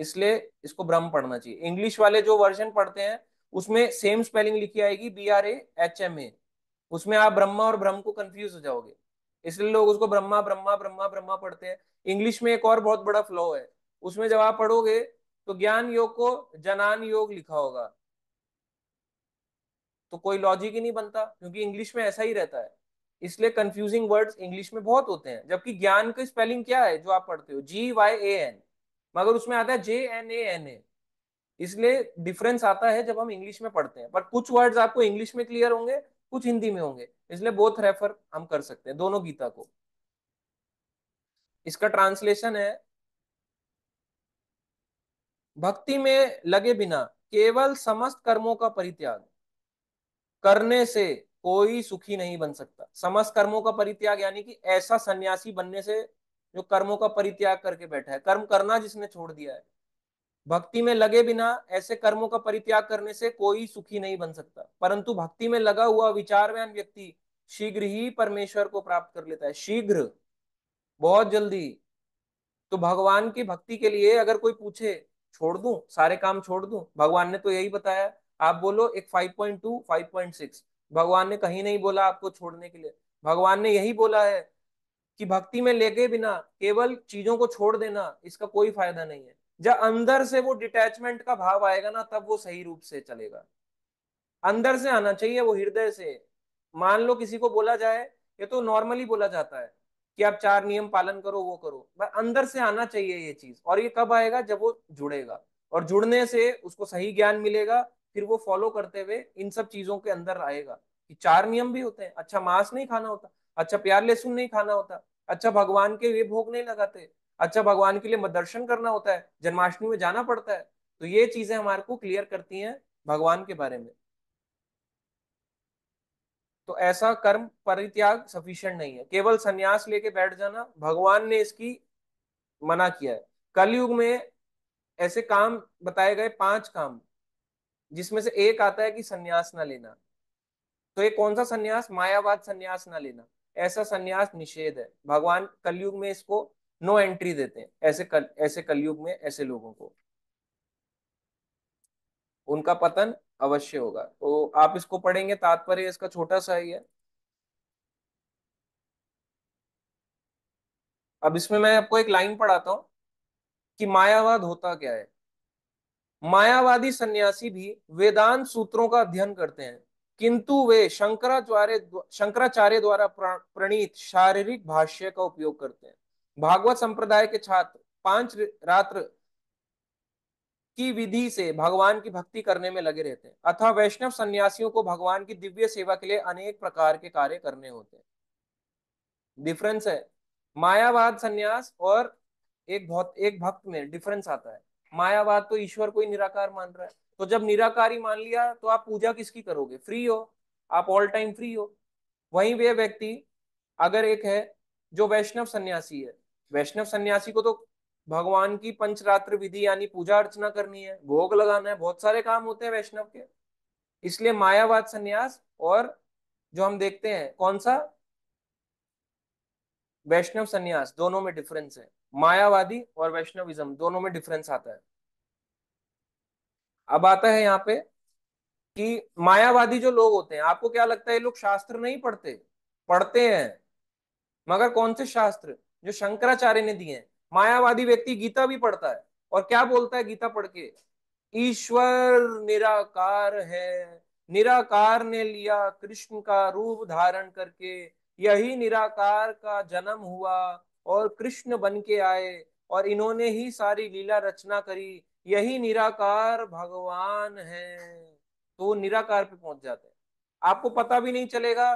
इसलिए इसको ब्रह्म पढ़ना चाहिए इंग्लिश वाले जो वर्जन पढ़ते हैं उसमें सेम स्पेलिंग लिखी आएगी B R A H M A उसमें आप ब्रह्मा और ब्रह्म को कंफ्यूज हो जाओगे इसलिए लोग उसको ब्रह्मा ब्रह्मा ब्रह्मा ब्रह्मा पढ़ते हैं इंग्लिश में एक और बहुत बड़ा फ्लो है उसमें जब आप पढ़ोगे तो ज्ञान योग को जनान योग लिखा होगा तो कोई लॉजिक ही नहीं बनता क्योंकि इंग्लिश में ऐसा ही रहता है इसलिए कंफ्यूजिंग वर्ड्स इंग्लिश में बहुत होते हैं जबकि ज्ञान की स्पेलिंग क्या है जो आप पढ़ते हो जी वाई ए एन मगर उसमें आता है जे एन ए एन ए इसलिए डिफरेंस आता है जब हम इंग्लिश में पढ़ते हैं पर कुछ वर्ड्स आपको इंग्लिश में क्लियर होंगे कुछ हिंदी में होंगे इसलिए बोथ रेफर हम कर सकते हैं दोनों गीता को इसका ट्रांसलेशन है भक्ति में लगे बिना केवल समस्त कर्मों का परित्याग करने से कोई सुखी नहीं बन सकता समस्त कर्मों का परित्याग यानी कि ऐसा सन्यासी बनने से जो कर्मों का परित्याग करके बैठा है कर्म करना जिसने छोड़ दिया है भक्ति में लगे बिना ऐसे कर्मों का परित्याग करने से कोई सुखी नहीं बन सकता परंतु भक्ति में लगा हुआ विचारवान व्यक्ति शीघ्र ही परमेश्वर को प्राप्त कर लेता है शीघ्र बहुत जल्दी तो भगवान की भक्ति के लिए अगर कोई पूछे छोड़ दूं सारे काम छोड़ दूं भगवान ने तो यही बताया आप बोलो एक 5.2 5.6 भगवान ने कहीं नहीं बोला आपको छोड़ने के लिए भगवान ने यही बोला है कि भक्ति में लेके बिना केवल चीजों को छोड़ देना इसका कोई फायदा नहीं है जब अंदर से वो डिटैचमेंट का भाव आएगा ना तब वो सही रूप से चलेगा अंदर से आना चाहिए वो हृदय से मान लो किसी को बोला जाए ये तो नॉर्मली बोला जाता है कि आप चार नियम पालन करो वो करो अंदर से आना चाहिए ये चीज और ये कब आएगा जब वो जुड़ेगा और जुड़ने से उसको सही ज्ञान मिलेगा फिर वो फॉलो करते हुए इन सब चीजों के अंदर आएगा कि चार नियम भी होते हैं अच्छा मांस नहीं खाना होता अच्छा प्यार लहसुन नहीं खाना होता अच्छा भगवान के लिए भोग नहीं लगाते अच्छा भगवान के लिए दर्शन करना होता है जन्माष्टमी में जाना पड़ता है तो ये चीजें हमारे को क्लियर करती हैं भगवान के बारे में तो ऐसा कर्म परित्याग सफिशियंट नहीं है केवल संन्यास लेके बैठ जाना भगवान ने इसकी मना किया है कलयुग में ऐसे काम बताए गए पांच काम जिसमें से एक आता है कि संन्यास ना लेना तो ये कौन सा संन्यास मायावाद संन्यास ना लेना ऐसा संन्यास निषेध है भगवान कलयुग में इसको नो एंट्री देते हैं ऐसे कल, ऐसे कलयुग में ऐसे लोगों को उनका पतन अवश्य होगा तो आप इसको पढ़ेंगे तात्पर्य इसका छोटा सा ही है अब इसमें मैं आपको एक लाइन पढ़ाता हूं कि मायावाद होता क्या है मायावादी सन्यासी भी वेदांत सूत्रों का अध्ययन करते हैं किंतु वे शंकराचार्य शंकराचार्य द्वारा प्रणीत शारीरिक भाष्य का उपयोग करते हैं भागवत संप्रदाय के छात्र पांच रात्र की विधि से भगवान की भक्ति करने में लगे रहते हैं अथवा वैष्णव सन्यासियों को भगवान की दिव्य सेवा के लिए अनेक प्रकार के कार्य करने होते हैं डिफरेंस है मायावाद सन्यास और एक बहुत एक भक्त में डिफरेंस आता है मायावाद तो ईश्वर को ही निराकार मान रहा है तो जब निराकार ही मान लिया तो आप पूजा किसकी करोगे फ्री हो आप ऑल टाइम फ्री हो वही वे व्यक्ति अगर एक है जो वैष्णव सन्यासी है वैष्णव सन्यासी को तो भगवान की पंचरात्र विधि यानी पूजा अर्चना करनी है भोग लगाना है बहुत सारे काम होते हैं वैष्णव के इसलिए मायावाद संन्यास और जो हम देखते हैं कौन सा वैष्णव संन्यास दोनों में डिफरेंस है मायावादी और वैष्णविज्म दोनों में डिफरेंस आता है अब आता है यहाँ पे कि मायावादी जो लोग होते हैं आपको क्या लगता है ये लोग शास्त्र नहीं पढ़ते पढ़ते हैं मगर कौन से शास्त्र जो शंकराचार्य ने दिए हैं मायावादी व्यक्ति गीता भी पढ़ता है और क्या बोलता है गीता पढ़ के ईश्वर निराकार है निराकार ने लिया कृष्ण का रूप धारण करके यही निराकार का जन्म हुआ और कृष्ण बन के आए और इन्होंने ही सारी लीला रचना करी यही निराकार भगवान है तो वो निराकार पे पहुंच जाते हैं आपको पता भी नहीं चलेगा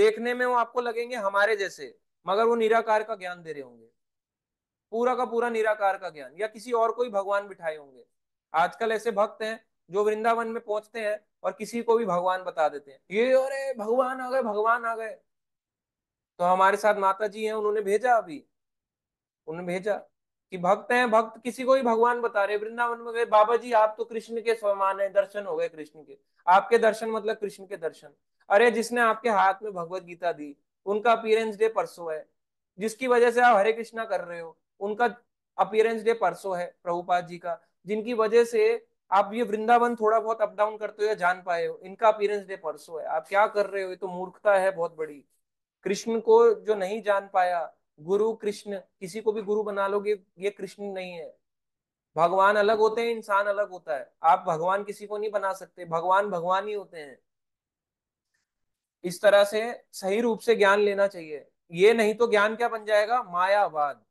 देखने में वो आपको लगेंगे हमारे जैसे मगर वो निराकार का ज्ञान दे रहे होंगे पूरा का पूरा निराकार का ज्ञान या किसी और कोई भगवान बिठाए होंगे आजकल ऐसे भक्त हैं जो वृंदावन में पहुंचते हैं और किसी को भी भगवान बता देते हैं ये अरे भगवान आ गए भगवान आ गए तो हमारे साथ माता जी हैं उन्होंने भेजा अभी उन्होंने भेजा कि भक्त हैं भक्त किसी को ही भगवान बता रहे वृंदावन में गए बाबा जी आप तो कृष्ण के समान है दर्शन हो गए कृष्ण के आपके दर्शन मतलब कृष्ण के दर्शन अरे जिसने आपके हाथ में भगवत गीता दी उनका अपीयरेंस डे परसों है जिसकी वजह से आप हरे कृष्णा कर रहे हो उनका अपीयरेंस डे परसों है प्रभुपाद जी का जिनकी वजह से आप ये वृंदावन थोड़ा बहुत अप डाउन करते हो या जान पाए हो इनका अपीयरेंस डे परसों है आप क्या कर रहे हो ये तो मूर्खता है बहुत बड़ी कृष्ण को जो नहीं जान पाया गुरु कृष्ण किसी को भी गुरु बना लोगे ये कृष्ण नहीं है भगवान अलग होते हैं इंसान अलग होता है आप भगवान किसी को नहीं बना सकते भगवान भगवान ही होते हैं इस तरह से सही रूप से ज्ञान लेना चाहिए ये नहीं तो ज्ञान क्या बन जाएगा मायावाद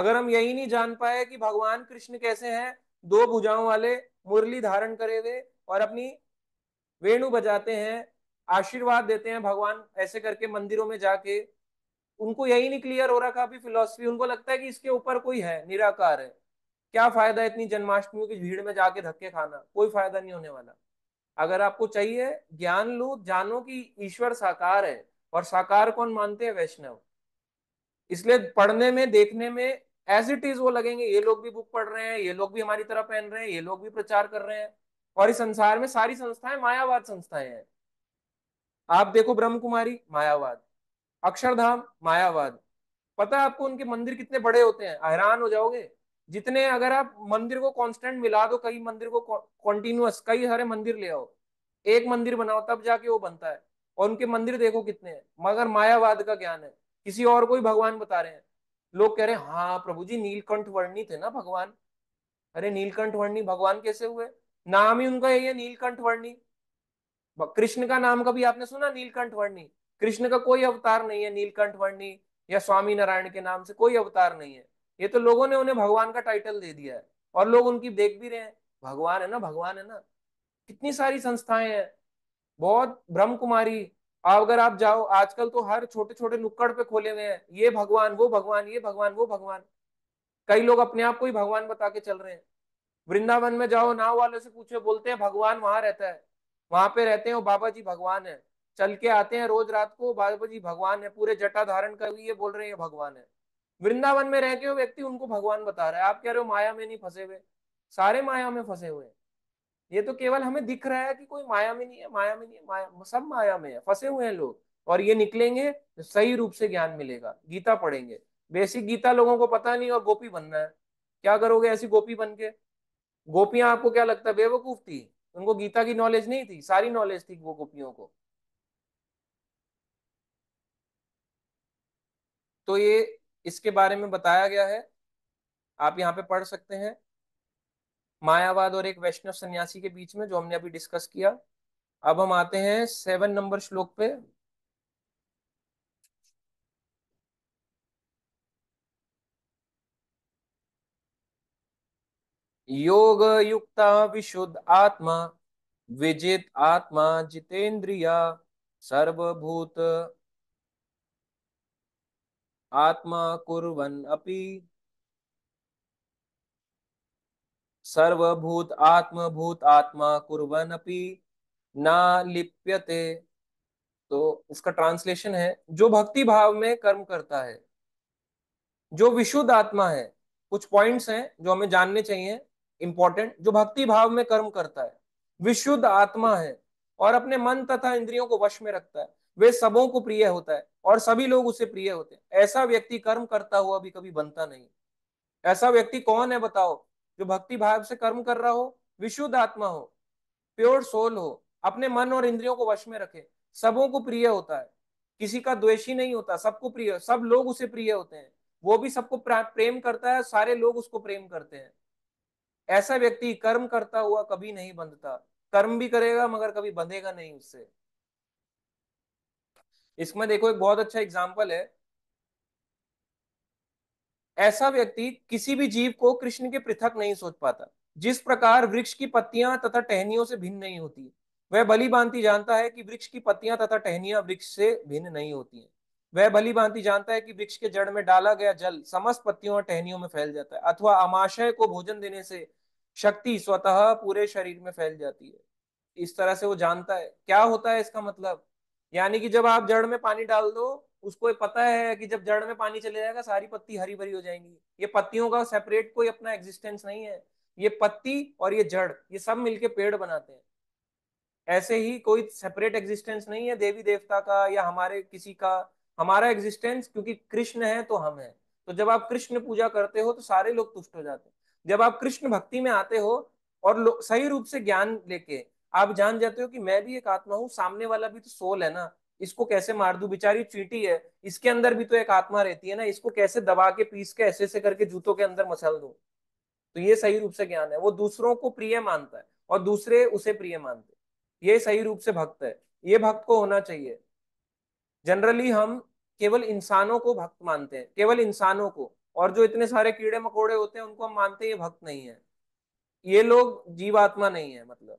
अगर हम यही नहीं जान पाए कि भगवान कृष्ण कैसे हैं दो भुजाओं वाले मुरली धारण करे हुए और अपनी वेणु बजाते हैं आशीर्वाद देते हैं भगवान ऐसे करके मंदिरों में जाके उनको यही नहीं क्लियर हो रहा काफी फिलोसफी उनको लगता है कि इसके ऊपर कोई है निराकार है क्या फायदा इतनी जन्माष्टमी की भीड़ में जाके धक्के खाना कोई फायदा नहीं होने वाला अगर आपको चाहिए ज्ञान लो जानो कि ईश्वर साकार है और साकार कौन मानते हैं वैष्णव इसलिए पढ़ने में देखने में एज इट इज वो लगेंगे ये लोग भी बुक पढ़ रहे हैं ये लोग भी हमारी तरह पहन रहे हैं ये लोग भी प्रचार कर रहे हैं और इस संसार में सारी संस्थाएं मायावाद संस्थाएं हैं आप देखो ब्रह्म कुमारी मायावाद अक्षरधाम मायावाद पता है आपको उनके मंदिर कितने बड़े होते हैं हैरान हो जाओगे जितने अगर आप मंदिर को कांस्टेंट मिला दो कई मंदिर को कॉन्टिन्यूस कई हरे मंदिर ले आओ एक मंदिर बनाओ तब जाके वो बनता है और उनके मंदिर देखो कितने हैं मगर मायावाद का ज्ञान है किसी और को ही भगवान बता रहे हैं लोग कह रहे हैं हाँ प्रभु जी नीलकंठ वर्णी थे ना भगवान अरे नीलकंठ वर्णी भगवान कैसे हुए नाम ही उनका यही है नीलकंठ वर्णी कृष्ण का नाम कभी आपने सुना नीलकंठ वर्णी कृष्ण का कोई अवतार नहीं है नीलकंठ वर्णी या स्वामी नारायण के नाम से कोई अवतार नहीं है ये तो लोगों ने उन्हें भगवान का टाइटल दे दिया है और लोग उनकी देख भी रहे हैं भगवान है ना भगवान है ना कितनी सारी संस्थाएं हैं बहुत ब्रह्म कुमारी अगर आप जाओ आजकल तो हर छोटे छोटे नुक्कड़ पे खोले हुए हैं ये भगवान वो भगवान ये भगवान वो भगवान कई लोग अपने आप को ही भगवान बता के चल रहे हैं वृंदावन में जाओ नाव वाले से पूछो बोलते हैं भगवान वहां रहता है वहां पे रहते हैं वो बाबा जी भगवान है चल के आते हैं रोज रात को बाबा जी भगवान है पूरे जटा धारण कर ये बोल रहे हैं भगवान है वृंदावन में रह के वो व्यक्ति उनको भगवान बता रहा है आप कह रहे हो माया में नहीं फंसे हुए सारे माया में फंसे हुए ये तो केवल हमें दिख रहा है कि कोई माया में नहीं है माया में नहीं है माया सब माया में है फंसे हुए हैं लोग और ये निकलेंगे तो सही रूप से ज्ञान मिलेगा गीता पढ़ेंगे बेसिक गीता लोगों को पता नहीं और गोपी बनना है क्या करोगे ऐसी गोपी बन के गोपियां आपको क्या लगता है बेवकूफ थी उनको गीता की नॉलेज नहीं थी सारी नॉलेज थी वो गोपियों को तो ये इसके बारे में बताया गया है आप यहाँ पे पढ़ सकते हैं मायावाद और एक वैष्णव सन्यासी के बीच में जो हमने अभी डिस्कस किया अब हम आते हैं सेवन नंबर श्लोक पे योग युक्ता विशुद्ध आत्मा विजित आत्मा जितेंद्रिया सर्वभूत आत्मा कुर्वन अपि सर्वभूत आत्मभूत आत्मा कुर्वन अपि ना लिप्यते तो इसका ट्रांसलेशन है जो भक्ति भाव में कर्म करता है जो विशुद्ध आत्मा है कुछ पॉइंट्स हैं जो हमें जानने चाहिए इंपॉर्टेंट जो भक्ति भाव में कर्म करता है विशुद्ध आत्मा है और अपने मन तथा इंद्रियों को वश में रखता है वे सबों को प्रिय होता है और सभी लोग उसे प्रिय होते हैं ऐसा व्यक्ति कर्म करता हुआ भी कभी बनता नहीं ऐसा व्यक्ति कौन है बताओ जो भक्ति भाव से कर्म कर रहा हो विशुद्ध आत्मा हो प्योर सोल हो अपने मन और इंद्रियों को वश में रखे सबों को प्रिय होता है किसी का द्वेषी नहीं होता सबको प्रिय सब लोग उसे प्रिय होते हैं वो भी सबको प्रेम करता है सारे लोग उसको प्रेम करते हैं ऐसा व्यक्ति कर्म करता हुआ कभी नहीं बंधता कर्म भी करेगा मगर कभी बंधेगा नहीं उससे इसमें देखो एक बहुत अच्छा एग्जाम्पल है ऐसा व्यक्ति किसी भी जीव को कृष्ण के पृथक नहीं सोच पाता जिस प्रकार वृक्ष की पत्तियां तथा टहनियों से भिन्न नहीं होती वह भली भांति जानता है कि वृक्ष की पत्तियां तथा टहनियां वृक्ष से भिन्न नहीं होती हैं वह भली भांति जानता है कि वृक्ष के जड़ में डाला गया जल समस्त पत्तियों और टहनियों में फैल जाता है अथवा अमाशय को भोजन देने से शक्ति स्वतः पूरे शरीर में फैल जाती है इस तरह से वो जानता है क्या होता है इसका मतलब यानी कि जब आप जड़ में पानी डाल दो उसको पता है कि जब जड़ में पानी चले जाएगा सारी पत्ती हरी भरी हो जाएंगी ये पत्तियों का सेपरेट कोई अपना एग्जिस्टेंस नहीं है ये पत्ती और ये जड़ ये सब मिलके पेड़ बनाते हैं ऐसे ही कोई सेपरेट एग्जिस्टेंस नहीं है देवी देवता का या हमारे किसी का हमारा एग्जिस्टेंस क्योंकि कृष्ण है तो हम हैं तो जब आप कृष्ण पूजा करते हो तो सारे लोग तुष्ट हो जाते हैं जब आप कृष्ण भक्ति में आते हो और सही रूप से ज्ञान लेके आप जान जाते हो कि मैं भी एक आत्मा हूँ सामने वाला भी तो सोल है ना इसको कैसे मार दू बिचारी चीटी है इसके अंदर भी तो एक आत्मा रहती है ना इसको कैसे दबा के पीस के ऐसे ऐसे करके जूतों के अंदर मसल दू तो ये सही रूप से ज्ञान है वो दूसरों को प्रिय मानता है और दूसरे उसे प्रिय मानते ये सही रूप से भक्त है ये भक्त को होना चाहिए जनरली हम केवल इंसानों को भक्त मानते हैं केवल इंसानों को और जो इतने सारे कीड़े मकोड़े होते हैं उनको हम मानते हैं ये भक्त नहीं है ये लोग जीवात्मा नहीं है मतलब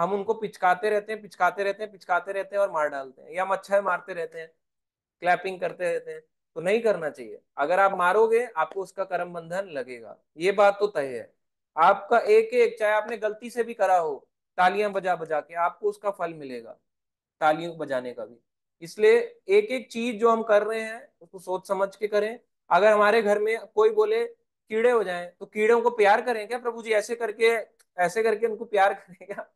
हम उनको पिचकाते रहते हैं पिचकाते रहते हैं पिचकाते रहते हैं और मार डालते हैं या मच्छर मारते रहते हैं क्लैपिंग करते रहते हैं तो नहीं करना चाहिए अगर आप मारोगे आपको उसका कर्म बंधन लगेगा ये बात तो तय है आपका एक एक चाहे आपने गलती से भी करा हो तालियां बजा बजा के आपको उसका फल मिलेगा तालियों बजाने का भी इसलिए एक एक चीज जो हम कर रहे हैं उसको सोच समझ के करें अगर हमारे घर में कोई बोले कीड़े हो जाएं तो कीड़ों को प्यार करें क्या प्रभु जी ऐसे करके ऐसे करके उनको प्यार करें क्या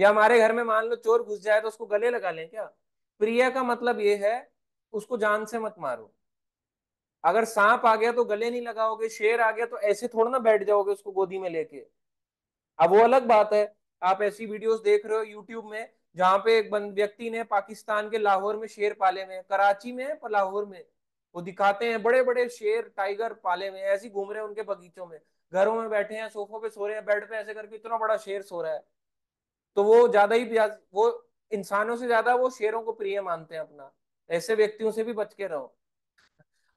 या हमारे घर में मान लो चोर घुस जाए तो उसको गले लगा लें क्या प्रिया का मतलब ये है उसको जान से मत मारो अगर सांप आ गया तो गले नहीं लगाओगे शेर आ गया तो ऐसे थोड़ा ना बैठ जाओगे उसको गोदी में लेके अब वो अलग बात है आप ऐसी वीडियोस देख रहे हो यूट्यूब में जहां पे एक व्यक्ति ने पाकिस्तान के लाहौर में शेर पाले में कराची में पर लाहौर में वो दिखाते हैं बड़े बड़े शेर टाइगर पाले में ऐसे घूम रहे हैं उनके बगीचों में घरों में बैठे हैं सोफों पे सो रहे हैं बेड पे ऐसे करके इतना बड़ा शेर सो रहा है तो वो ज्यादा ही वो इंसानों से ज्यादा वो शेरों को प्रिय मानते हैं अपना ऐसे व्यक्तियों से भी बच के रहो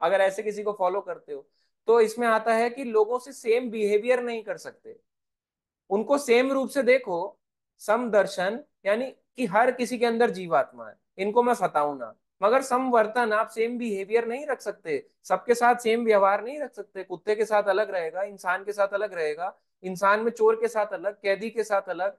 अगर ऐसे किसी को फॉलो करते हो तो इसमें आता है कि लोगों से सेम बिहेवियर नहीं कर सकते उनको सेम रूप से देखो सम दर्शन यानी कि हर किसी के अंदर जीवात्मा है इनको मैं फताऊ ना मगर सम वर्तन आप सेम बिहेवियर नहीं रख सकते सबके साथ सेम व्यवहार नहीं रख सकते कुत्ते के साथ अलग रहेगा इंसान के साथ अलग रहेगा इंसान में चोर के साथ अलग कैदी के साथ अलग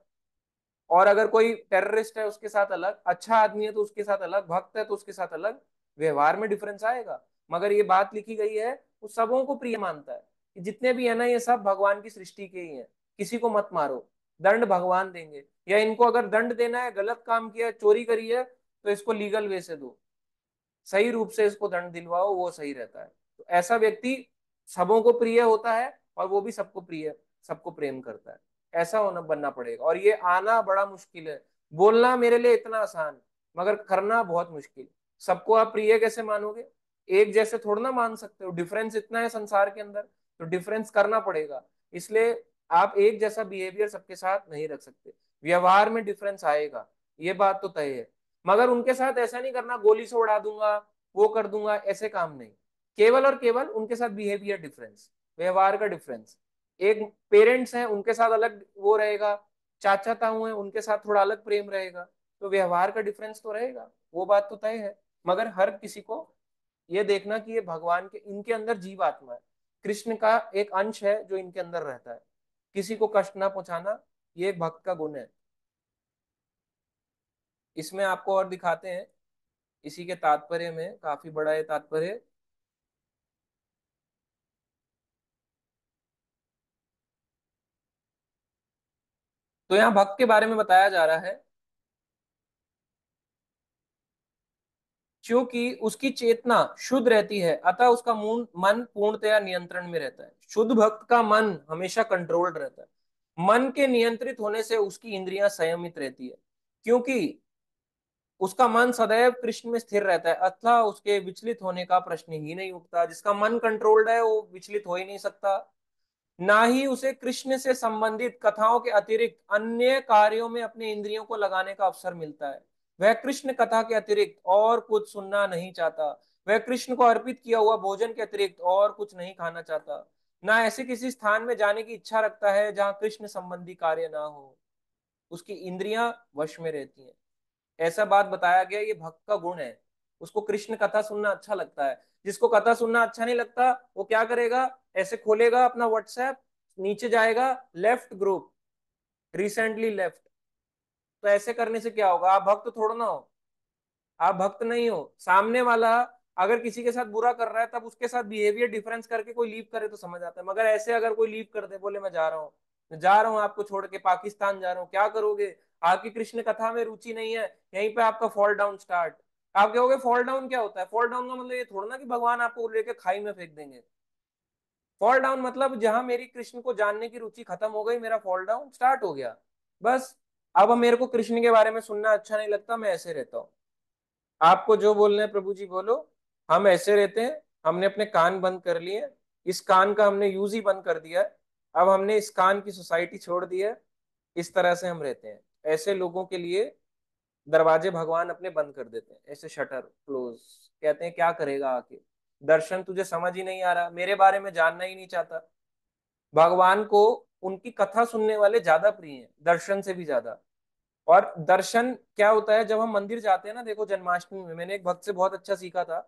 और अगर कोई टेररिस्ट है उसके साथ अलग अच्छा आदमी है तो उसके साथ अलग भक्त है तो उसके साथ अलग व्यवहार में डिफरेंस आएगा मगर ये बात लिखी गई है वो सबों को प्रिय मानता है कि जितने भी है ना ये सब भगवान की सृष्टि के ही हैं किसी को मत मारो दंड भगवान देंगे या इनको अगर दंड देना है गलत काम किया चोरी करी है तो इसको लीगल वे से दो सही रूप से इसको दंड दिलवाओ वो सही रहता है तो ऐसा व्यक्ति सबों को प्रिय होता है और वो भी सबको प्रिय सबको प्रेम करता है ऐसा होना बनना पड़ेगा और ये आना बड़ा मुश्किल है बोलना मेरे लिए इतना आसान मगर करना बहुत मुश्किल सबको आप प्रिय कैसे मानोगे एक जैसे थोड़ा ना मान सकते हो डिफरेंस इतना है संसार के अंदर तो डिफरेंस करना पड़ेगा इसलिए आप एक जैसा बिहेवियर सबके साथ नहीं रख सकते व्यवहार में डिफरेंस आएगा ये बात तो तय है मगर उनके साथ ऐसा नहीं करना गोली से उड़ा दूंगा वो कर दूंगा ऐसे काम नहीं केवल और केवल उनके साथ बिहेवियर डिफरेंस व्यवहार का डिफरेंस एक पेरेंट्स हैं उनके साथ अलग वो रहेगा चाचा ताऊ हैं उनके साथ थोड़ा अलग प्रेम रहेगा तो व्यवहार का डिफरेंस तो रहेगा वो बात तो तय है मगर हर किसी को ये देखना कि ये भगवान के इनके अंदर जीव आत्मा है कृष्ण का एक अंश है जो इनके अंदर रहता है किसी को कष्ट ना पहुंचाना ये एक भक्त का गुण है इसमें आपको और दिखाते हैं इसी के तात्पर्य में काफी बड़ा ये तात्पर्य तो यहां भक्त के बारे में बताया जा रहा है क्योंकि उसकी चेतना शुद्ध रहती है अतः उसका मन पूर्णतया नियंत्रण में रहता है शुद्ध भक्त का मन हमेशा कंट्रोल्ड रहता है मन के नियंत्रित होने से उसकी इंद्रियां संयमित रहती है क्योंकि उसका मन सदैव कृष्ण में स्थिर रहता है अथवा उसके विचलित होने का प्रश्न ही नहीं उठता जिसका मन कंट्रोल्ड है वो विचलित हो ही नहीं सकता ना ही उसे कृष्ण से संबंधित कथाओं के अतिरिक्त अन्य कार्यों में अपने इंद्रियों को लगाने का अवसर मिलता है वह कृष्ण कथा के अतिरिक्त और कुछ सुनना नहीं चाहता वह कृष्ण को अर्पित किया हुआ भोजन के अतिरिक्त और कुछ नहीं खाना चाहता ना ऐसे किसी स्थान में जाने की इच्छा रखता है जहां कृष्ण संबंधी कार्य ना हो उसकी इंद्रियां वश में रहती हैं ऐसा बात बताया गया ये भक्त का गुण है उसको कृष्ण कथा सुनना अच्छा लगता है जिसको कथा सुनना अच्छा नहीं लगता वो क्या करेगा ऐसे खोलेगा अपना व्हाट्सएप नीचे जाएगा लेफ्ट ग्रुप रिसेंटली लेफ्ट तो ऐसे करने से क्या होगा आप भक्त थोड़ा ना हो आप भक्त नहीं हो सामने वाला अगर किसी के साथ बुरा कर रहा है तब उसके साथ बिहेवियर डिफरेंस करके कोई लीव करे तो समझ आता है मगर ऐसे अगर कोई लीव कर दे बोले मैं जा रहा हूँ मैं जा रहा हूँ आपको छोड़ के पाकिस्तान जा रहा हूँ क्या करोगे आपकी कृष्ण कथा में रुचि नहीं है यहीं पे आपका फॉल डाउन स्टार्ट आप कहोगे फॉल डाउन क्या होता है फॉल डाउन का मतलब ये थोड़ा ना कि भगवान आपको लेकर खाई में फेंक देंगे फॉल डाउन मतलब जहां मेरी कृष्ण को जानने की रुचि खत्म हो गई मेरा फॉल डाउन स्टार्ट हो गया बस अब मेरे को कृष्ण के बारे में सुनना अच्छा नहीं लगता मैं ऐसे रहता हूँ आपको जो बोलना है प्रभु जी बोलो हम ऐसे रहते हैं हमने अपने कान बंद कर लिए इस कान का हमने यूज ही बंद कर दिया अब हमने इस कान की सोसाइटी छोड़ दी है इस तरह से हम रहते हैं ऐसे लोगों के लिए दरवाजे भगवान अपने बंद कर देते हैं ऐसे शटर क्लोज कहते हैं क्या करेगा आके दर्शन तुझे समझ ही नहीं आ रहा मेरे बारे में जानना ही नहीं चाहता भगवान को उनकी कथा सुनने वाले ज्यादा प्रिय हैं दर्शन से भी ज्यादा और दर्शन क्या होता है जब हम मंदिर जाते हैं ना देखो जन्माष्टमी में मैंने एक भक्त से बहुत अच्छा सीखा था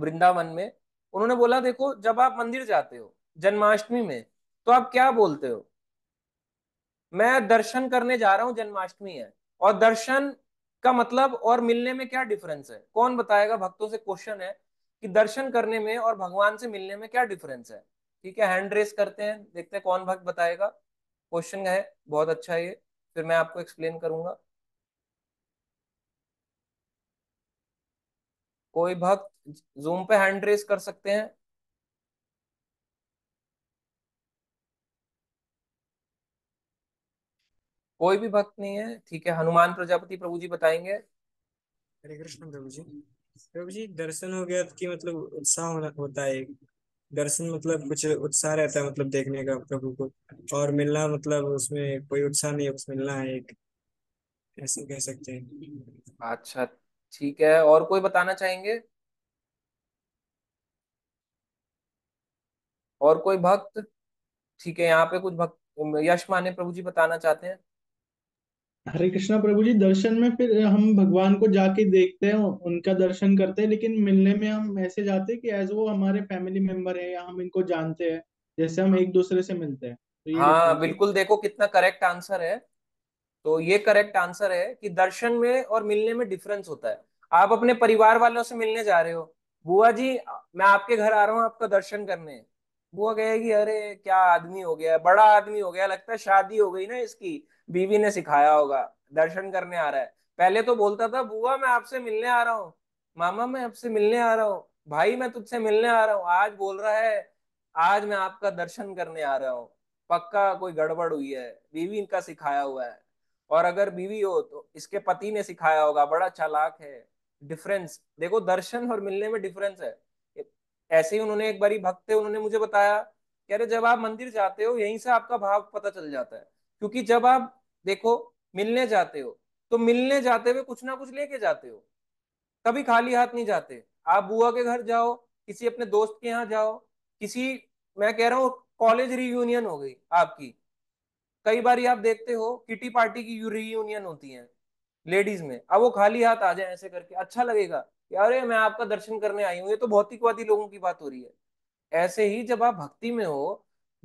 वृंदावन में उन्होंने बोला देखो जब आप मंदिर जाते हो जन्माष्टमी में तो आप क्या बोलते हो मैं दर्शन करने जा रहा हूं जन्माष्टमी है और दर्शन का मतलब और मिलने में क्या डिफरेंस है कौन बताएगा भक्तों से क्वेश्चन है कि दर्शन करने में और भगवान से मिलने में क्या डिफरेंस है ठीक है हैंड रेस करते हैं देखते हैं कौन भक्त बताएगा क्वेश्चन है बहुत अच्छा ये फिर मैं आपको एक्सप्लेन करूंगा कोई भक्त जूम पे हैंड रेस कर सकते हैं कोई भी भक्त नहीं है ठीक है हनुमान प्रजापति प्रभु जी बताएंगे हरे कृष्ण प्रभु जी प्रभु जी दर्शन हो गया कि मतलब उत्साह होना होता है दर्शन मतलब कुछ उत्साह रहता है मतलब देखने का प्रभु को और मिलना मतलब उसमें कोई उत्साह नहीं है मिलना है एक ऐसे कह सकते हैं अच्छा ठीक है और कोई बताना चाहेंगे और कोई भक्त ठीक है यहाँ पे कुछ भक्त यश माने प्रभु जी बताना चाहते हैं हरे कृष्णा प्रभु जी दर्शन में फिर हम भगवान को जाके देखते हैं उनका दर्शन करते हैं लेकिन मिलने में हम ऐसे जाते हैं कि एज वो हमारे फैमिली मेंबर है या हम इनको जानते हैं जैसे हम एक दूसरे से मिलते हैं तो हाँ बिल्कुल देखो कितना करेक्ट आंसर है तो ये करेक्ट आंसर है कि दर्शन में और मिलने में डिफरेंस होता है आप अपने परिवार वालों से मिलने जा रहे हो बुआ जी मैं आपके घर आ रहा हूँ आपका दर्शन करने बुआ कहेगी अरे क्या आदमी हो गया बड़ा आदमी हो गया लगता है शादी हो गई ना इसकी बीवी ने सिखाया होगा दर्शन करने आ रहा है पहले तो बोलता था बुआ मैं आपसे मिलने आ रहा हूँ मामा मैं आपसे मिलने आ रहा हूँ भाई मैं तुझसे मिलने आ रहा हूँ आज बोल रहा है आज मैं आपका दर्शन करने आ रहा हूँ पक्का कोई गड़बड़ हुई है बीवी इनका सिखाया हुआ है और अगर बीवी हो तो इसके पति ने सिखाया होगा बड़ा चालाक है डिफरेंस देखो दर्शन और मिलने में डिफरेंस है ऐसे ही उन्होंने एक बारी भक्त थे उन्होंने मुझे बताया कह रहे जब आप मंदिर जाते हो यहीं से आपका भाव पता चल जाता है क्योंकि जब आप देखो मिलने जाते हो तो मिलने जाते हुए कुछ ना कुछ लेके जाते हो कभी खाली हाथ नहीं जाते आप बुआ के घर जाओ किसी अपने दोस्त के यहाँ जाओ किसी मैं कह रहा हूँ कॉलेज रीयूनियन हो गई आपकी कई बार आप देखते हो किटी पार्टी की रियूनियन होती है लेडीज में अब वो खाली हाथ आ जाए ऐसे करके अच्छा लगेगा कि अरे मैं आपका दर्शन करने आई हूँ ये तो भौतिकवादी लोगों की बात हो रही है ऐसे ही जब आप भक्ति में हो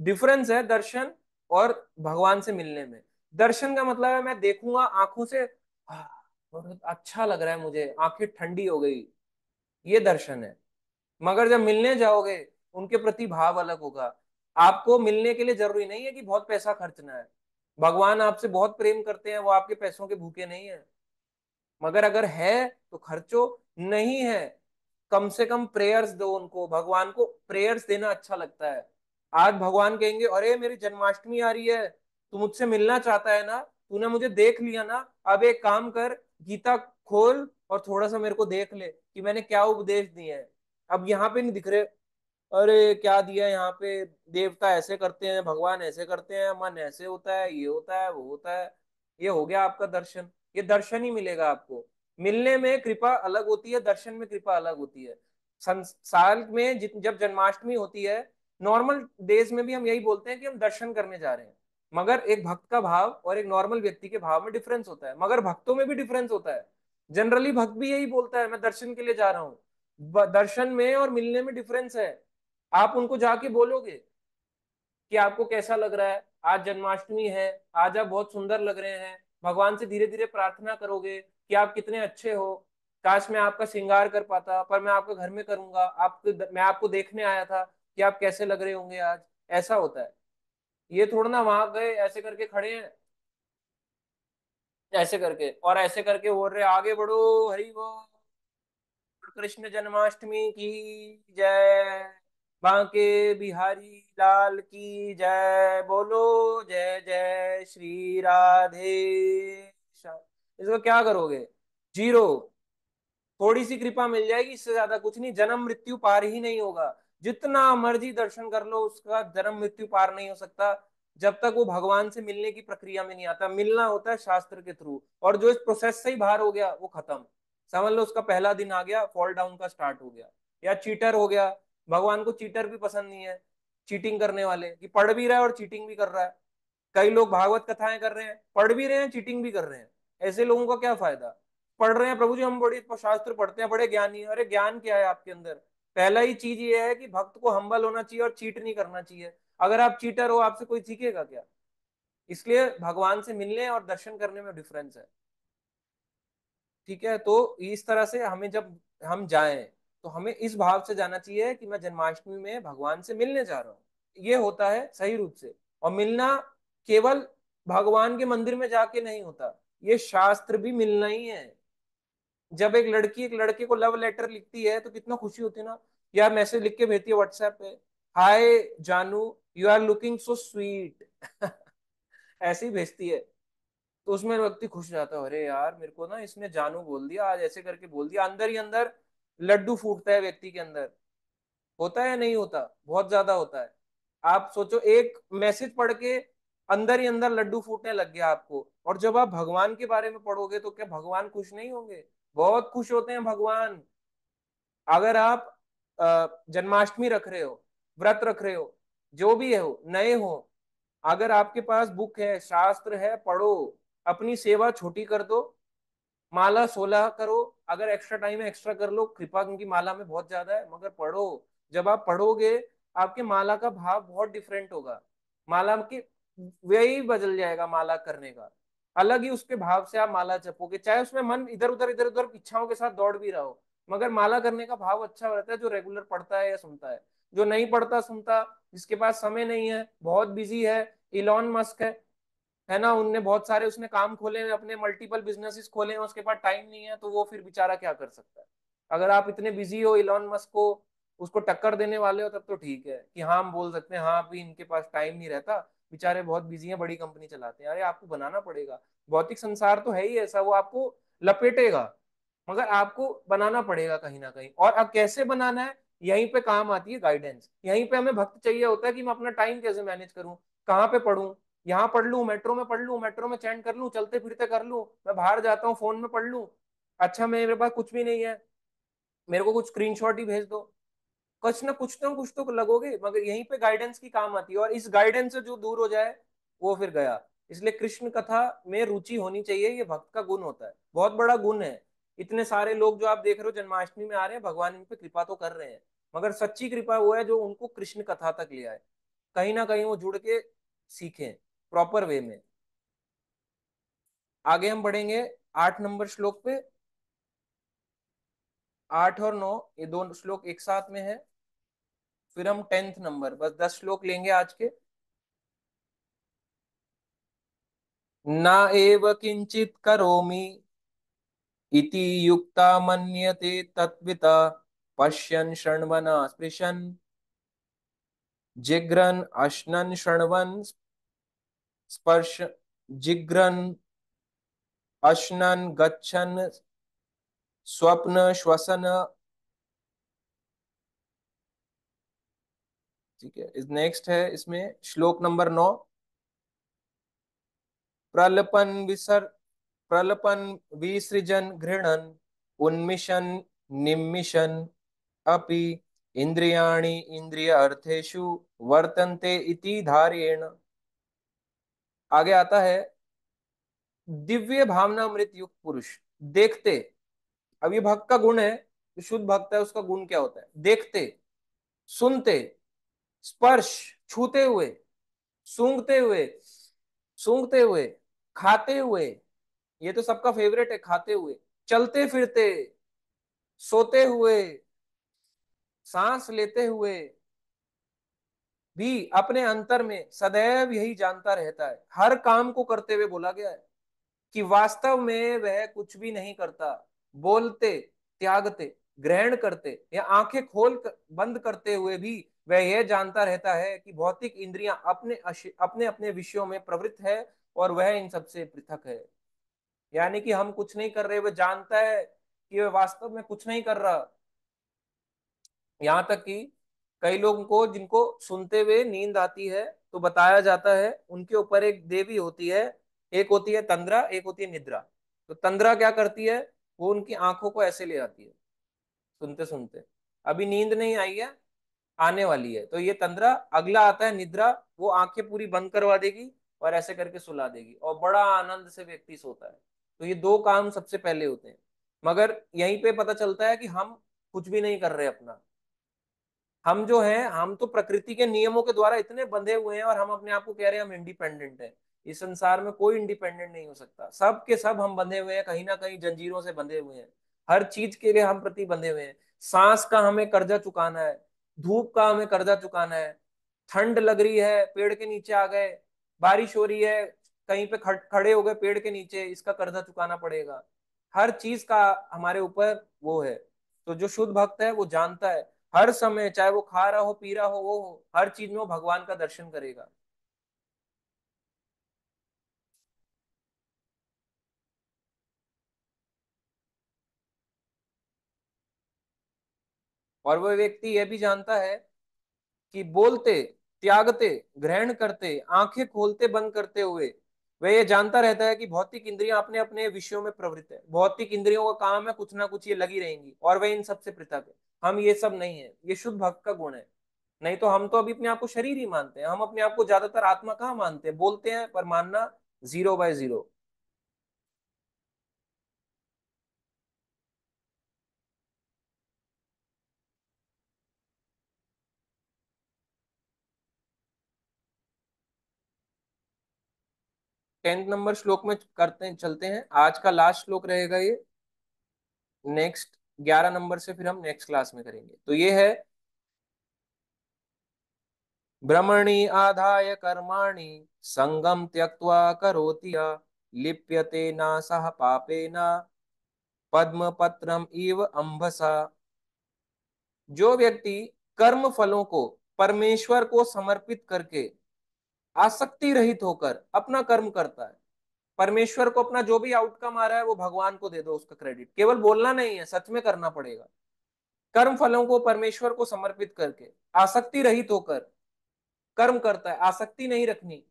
डिफरेंस है दर्शन और भगवान से मिलने में दर्शन का मतलब है मैं देखूंगा आंखों से बहुत अच्छा लग रहा है मुझे आंखें ठंडी हो गई ये दर्शन है मगर जब मिलने जाओगे उनके प्रति भाव अलग होगा आपको मिलने के लिए जरूरी नहीं है कि बहुत पैसा खर्चना है भगवान आपसे बहुत प्रेम करते हैं वो आपके पैसों के भूखे नहीं है मगर अगर है तो खर्चो नहीं है कम से कम प्रेयर्स दो उनको भगवान को प्रेयर्स देना अच्छा लगता है आज भगवान कहेंगे अरे मेरी जन्माष्टमी आ रही है तू मुझसे मिलना चाहता है ना तूने मुझे देख लिया ना अब एक काम कर गीता खोल और थोड़ा सा मेरे को देख ले कि मैंने क्या उपदेश दिए हैं अब यहाँ पे नहीं दिख रहे अरे क्या दिया यहाँ पे देवता ऐसे करते हैं भगवान ऐसे करते हैं मन ऐसे होता है ये होता है वो होता है ये हो गया आपका दर्शन ये दर्शन ही मिलेगा आपको मिलने में कृपा अलग होती है दर्शन में कृपा अलग होती है साल में जब जन्माष्टमी होती है नॉर्मल डेज में भी हम यही बोलते हैं कि हम दर्शन करने जा रहे हैं मगर एक भक्त का भाव और एक नॉर्मल व्यक्ति के भाव में डिफरेंस होता है मगर भक्तों में भी डिफरेंस होता है जनरली भक्त भी यही बोलता है मैं दर्शन के लिए जा रहा हूँ दर्शन में और मिलने में डिफरेंस है आप उनको जाके बोलोगे कि आपको कैसा लग रहा है आज जन्माष्टमी है आज आप बहुत सुंदर लग रहे हैं भगवान से धीरे धीरे प्रार्थना करोगे कि आप कितने अच्छे हो काश मैं आपका श्रृंगार कर पाता पर मैं आपके घर में करूंगा आपको मैं आपको देखने आया था कि आप कैसे लग रहे होंगे आज ऐसा होता है ये थोड़ा ना वहां गए ऐसे करके खड़े हैं ऐसे करके और ऐसे करके बोल रहे आगे बढ़ो हरि वो कृष्ण जन्माष्टमी की जय बांके बिहारी लाल की जय बोलो जय जय श्री राधे इसको क्या करोगे जीरो थोड़ी सी कृपा मिल जाएगी इससे ज्यादा कुछ नहीं जन्म मृत्यु पार ही नहीं होगा जितना मर्जी दर्शन कर लो उसका धर्म मृत्यु पार नहीं हो सकता जब तक वो भगवान से मिलने की प्रक्रिया में नहीं आता मिलना होता है शास्त्र के थ्रू और जो इस प्रोसेस से ही बाहर हो गया वो खत्म समझ लो उसका पहला दिन आ गया फॉल डाउन का स्टार्ट हो गया या चीटर हो गया भगवान को चीटर भी पसंद नहीं है चीटिंग करने वाले कि पढ़ भी रहा है और चीटिंग भी कर रहा है कई लोग भागवत कथाएं कर रहे हैं पढ़ भी रहे हैं चीटिंग भी कर रहे हैं ऐसे लोगों का क्या फायदा पढ़ रहे हैं प्रभु जी हम बड़े शास्त्र पढ़ते हैं बड़े ज्ञानी अरे ज्ञान क्या है आपके अंदर पहला ही चीज ये है कि भक्त को हम्बल होना चाहिए और चीट नहीं करना चाहिए अगर आप चीटर हो आपसे कोई सीखेगा क्या इसलिए भगवान से मिलने और दर्शन करने में डिफरेंस है ठीक है तो इस तरह से हमें जब हम जाएं तो हमें इस भाव से जाना चाहिए कि मैं जन्माष्टमी में भगवान से मिलने जा रहा हूँ ये होता है सही रूप से और मिलना केवल भगवान के मंदिर में जाके नहीं होता ये शास्त्र भी मिलना ही है जब एक लड़की एक लड़के को लव लेटर लिखती है तो कितना खुशी होती है ना या मैसेज लिख के भेजती है व्हाट्सएप पे हाय जानू you are looking so sweet ऐसे ही भेजती है तो उसमें व्यक्ति खुश जाता है अरे यार मेरे को ना इसने जानू बोल दिया आज ऐसे करके बोल दिया अंदर ही अंदर लड्डू फूटता है व्यक्ति के अंदर होता है नहीं होता बहुत ज्यादा होता है आप सोचो एक मैसेज पढ़ के अंदर ही अंदर लड्डू फूटने लग गया आपको और जब आप भगवान के बारे में पढ़ोगे तो क्या भगवान खुश नहीं होंगे बहुत खुश होते हैं भगवान अगर आप जन्माष्टमी रख रहे हो व्रत रख रहे हो जो भी हो नए हो अगर आपके पास बुक है शास्त्र है पढ़ो अपनी सेवा छोटी कर दो माला सोलह करो अगर एक्स्ट्रा टाइम एक्स्ट्रा कर लो कृपा क्योंकि माला में बहुत ज्यादा है मगर पढ़ो जब आप पढ़ोगे आपके माला का भाव बहुत डिफरेंट होगा माला के वही बदल जाएगा माला करने का अलग ही उसके भाव से आप माला जपोगे चाहे उसमें मन इधर उधर इधर उधर इच्छाओं के साथ दौड़ भी रहा हो मगर माला करने का भाव अच्छा रहता है जो रेगुलर पढ़ता है या सुनता है जो नहीं पढ़ता सुनता जिसके पास समय नहीं है बहुत बिजी है इलॉन मस्क है है ना उनने बहुत सारे उसने काम खोले हैं अपने मल्टीपल बिजनेसेस खोले हैं उसके पास टाइम नहीं है तो वो फिर बेचारा क्या कर सकता है अगर आप इतने बिजी हो इलॉन मस्क को उसको टक्कर देने वाले हो तब तो ठीक है कि हाँ हम बोल सकते हैं हाँ अभी इनके पास टाइम नहीं रहता बेचारे बहुत बिजी हैं बड़ी कंपनी चलाते हैं अरे आपको बनाना पड़ेगा भौतिक संसार तो है ही ऐसा वो आपको लपेटेगा मगर आपको बनाना पड़ेगा कहीं ना कहीं और अब कैसे बनाना है यहीं पे काम आती है गाइडेंस यहीं पे हमें भक्त चाहिए होता है कि मैं अपना टाइम कैसे मैनेज करूं कहाँ पे पढ़ू यहाँ पढ़ लू मेट्रो में पढ़ लू मेट्रो में चैन कर लूँ चलते फिरते कर लू मैं बाहर जाता हूँ फोन में पढ़ लू अच्छा मेरे पास कुछ भी नहीं है मेरे को कुछ स्क्रीनशॉट ही भेज दो कुछ ना कुछ तो कुछ तो लगोगे मगर यहीं पे गाइडेंस की काम आती है और इस गाइडेंस से जो दूर हो जाए वो फिर गया इसलिए कृष्ण कथा में रुचि होनी चाहिए ये भक्त का गुण होता है बहुत बड़ा गुण है इतने सारे लोग जो आप देख रहे हो जन्माष्टमी में आ रहे हैं भगवान इन पे कृपा तो कर रहे हैं मगर सच्ची कृपा वो है जो उनको कृष्ण कथा तक ले आए कहीं ना कहीं वो जुड़ के सीखे प्रॉपर वे में आगे हम बढ़ेंगे आठ नंबर श्लोक पे आठ और नौ ये दो श्लोक एक साथ में है फिर हम टेंथ नंबर बस दस श्लोक लेंगे आज के ना एव किंचित करोमि इति युक्ता मन्यते तत्विता पश्यन श्रणवन स्पृशन जिग्रन अश्नन श्रणवन स्पर्श जिग्रन अश्नन गच्छन स्वप्न श्वसन ठीक है इस नेक्स्ट है इसमें श्लोक नंबर नौ प्रलपन विसर प्रलपन विसृजन घृणन उन्मिशन निमिशन अपि इंद्रियाणि इंद्रिय अर्थेशु वर्तन्ते इति धारेण आगे आता है दिव्य भावना अमृत युक्त पुरुष देखते अभी भक्त का गुण है शुद्ध भक्त है उसका गुण क्या होता है देखते सुनते स्पर्श छूते हुए सूंघते हुए सूंघते हुए खाते हुए ये तो सबका फेवरेट है खाते हुए चलते फिरते सोते हुए सांस लेते हुए भी अपने अंतर में सदैव यही जानता रहता है हर काम को करते हुए बोला गया है कि वास्तव में वह कुछ भी नहीं करता बोलते त्यागते ग्रहण करते या आंखें खोल कर, बंद करते हुए भी वह यह जानता रहता है कि भौतिक इंद्रियां अपने अपने अपने विषयों में प्रवृत्त है और वह इन सबसे पृथक है यानी कि हम कुछ नहीं कर रहे वह जानता है कि वह वास्तव में कुछ नहीं कर रहा यहाँ तक कि कई लोगों को जिनको सुनते हुए नींद आती है तो बताया जाता है उनके ऊपर एक देवी होती है एक होती है तंद्रा एक होती है निद्रा तो तंद्रा क्या करती है वो उनकी आंखों को ऐसे ले जाती है सुनते सुनते अभी नींद नहीं आई है आने वाली है तो ये तंद्रा अगला आता है निद्रा वो आंखें पूरी बंद करवा देगी और ऐसे करके सुला देगी और बड़ा आनंद से व्यक्ति सोता है तो ये दो काम सबसे पहले होते हैं मगर यहीं पे पता चलता है कि हम कुछ भी नहीं कर रहे अपना हम जो है हम तो प्रकृति के नियमों के द्वारा इतने बंधे हुए हैं और हम अपने आप को कह रहे हैं हम इंडिपेंडेंट है इस संसार में कोई इंडिपेंडेंट नहीं हो सकता सब के सब हम बंधे हुए हैं कहीं ना कहीं जंजीरों से बंधे हुए हैं हर चीज के लिए हम प्रति बंधे हुए हैं सांस का हमें कर्जा चुकाना है धूप का हमें कर्जा चुकाना है ठंड लग रही है पेड़ के नीचे आ गए बारिश हो रही है कहीं पे खड़े हो गए पेड़ के नीचे इसका कर्जा चुकाना पड़ेगा हर चीज का हमारे ऊपर वो है तो जो शुद्ध भक्त है वो जानता है हर समय चाहे वो खा रहा हो पी रहा हो वो हो हर चीज में वो भगवान का दर्शन करेगा और वह व्यक्ति यह भी जानता है कि बोलते त्यागते ग्रहण करते आंखें खोलते बंद करते हुए वह यह जानता रहता है कि भौतिक इंद्रियां अपने अपने विषयों में प्रवृत्त है भौतिक इंद्रियों का काम है कुछ ना कुछ ये लगी रहेंगी और वह इन सबसे पृथक है हम ये सब नहीं है ये शुद्ध भक्त का गुण है नहीं तो हम तो अभी अपने आप को शरीर ही मानते हैं हम अपने आप को ज्यादातर आत्मा कहाँ मानते हैं बोलते हैं पर मानना zero by zero tenth number श्लोक में करते हैं चलते हैं आज का लास्ट श्लोक रहेगा ये नेक्स्ट ग्यारह नंबर से फिर हम नेक्स्ट क्लास में करेंगे तो ये है ब्रह्मणी आधाय कर्माणि संगम त्यक्वा करोति लिप्यते ना सह न पद्म पत्रम इव जो व्यक्ति कर्म फलों को परमेश्वर को समर्पित करके आसक्ति रहित होकर अपना कर्म करता है परमेश्वर को अपना जो भी आउटकम आ रहा है वो भगवान को दे दो उसका क्रेडिट केवल बोलना नहीं है सच में करना पड़ेगा कर्म फलों को परमेश्वर को समर्पित करके आसक्ति रहित होकर कर्म करता है आसक्ति नहीं रखनी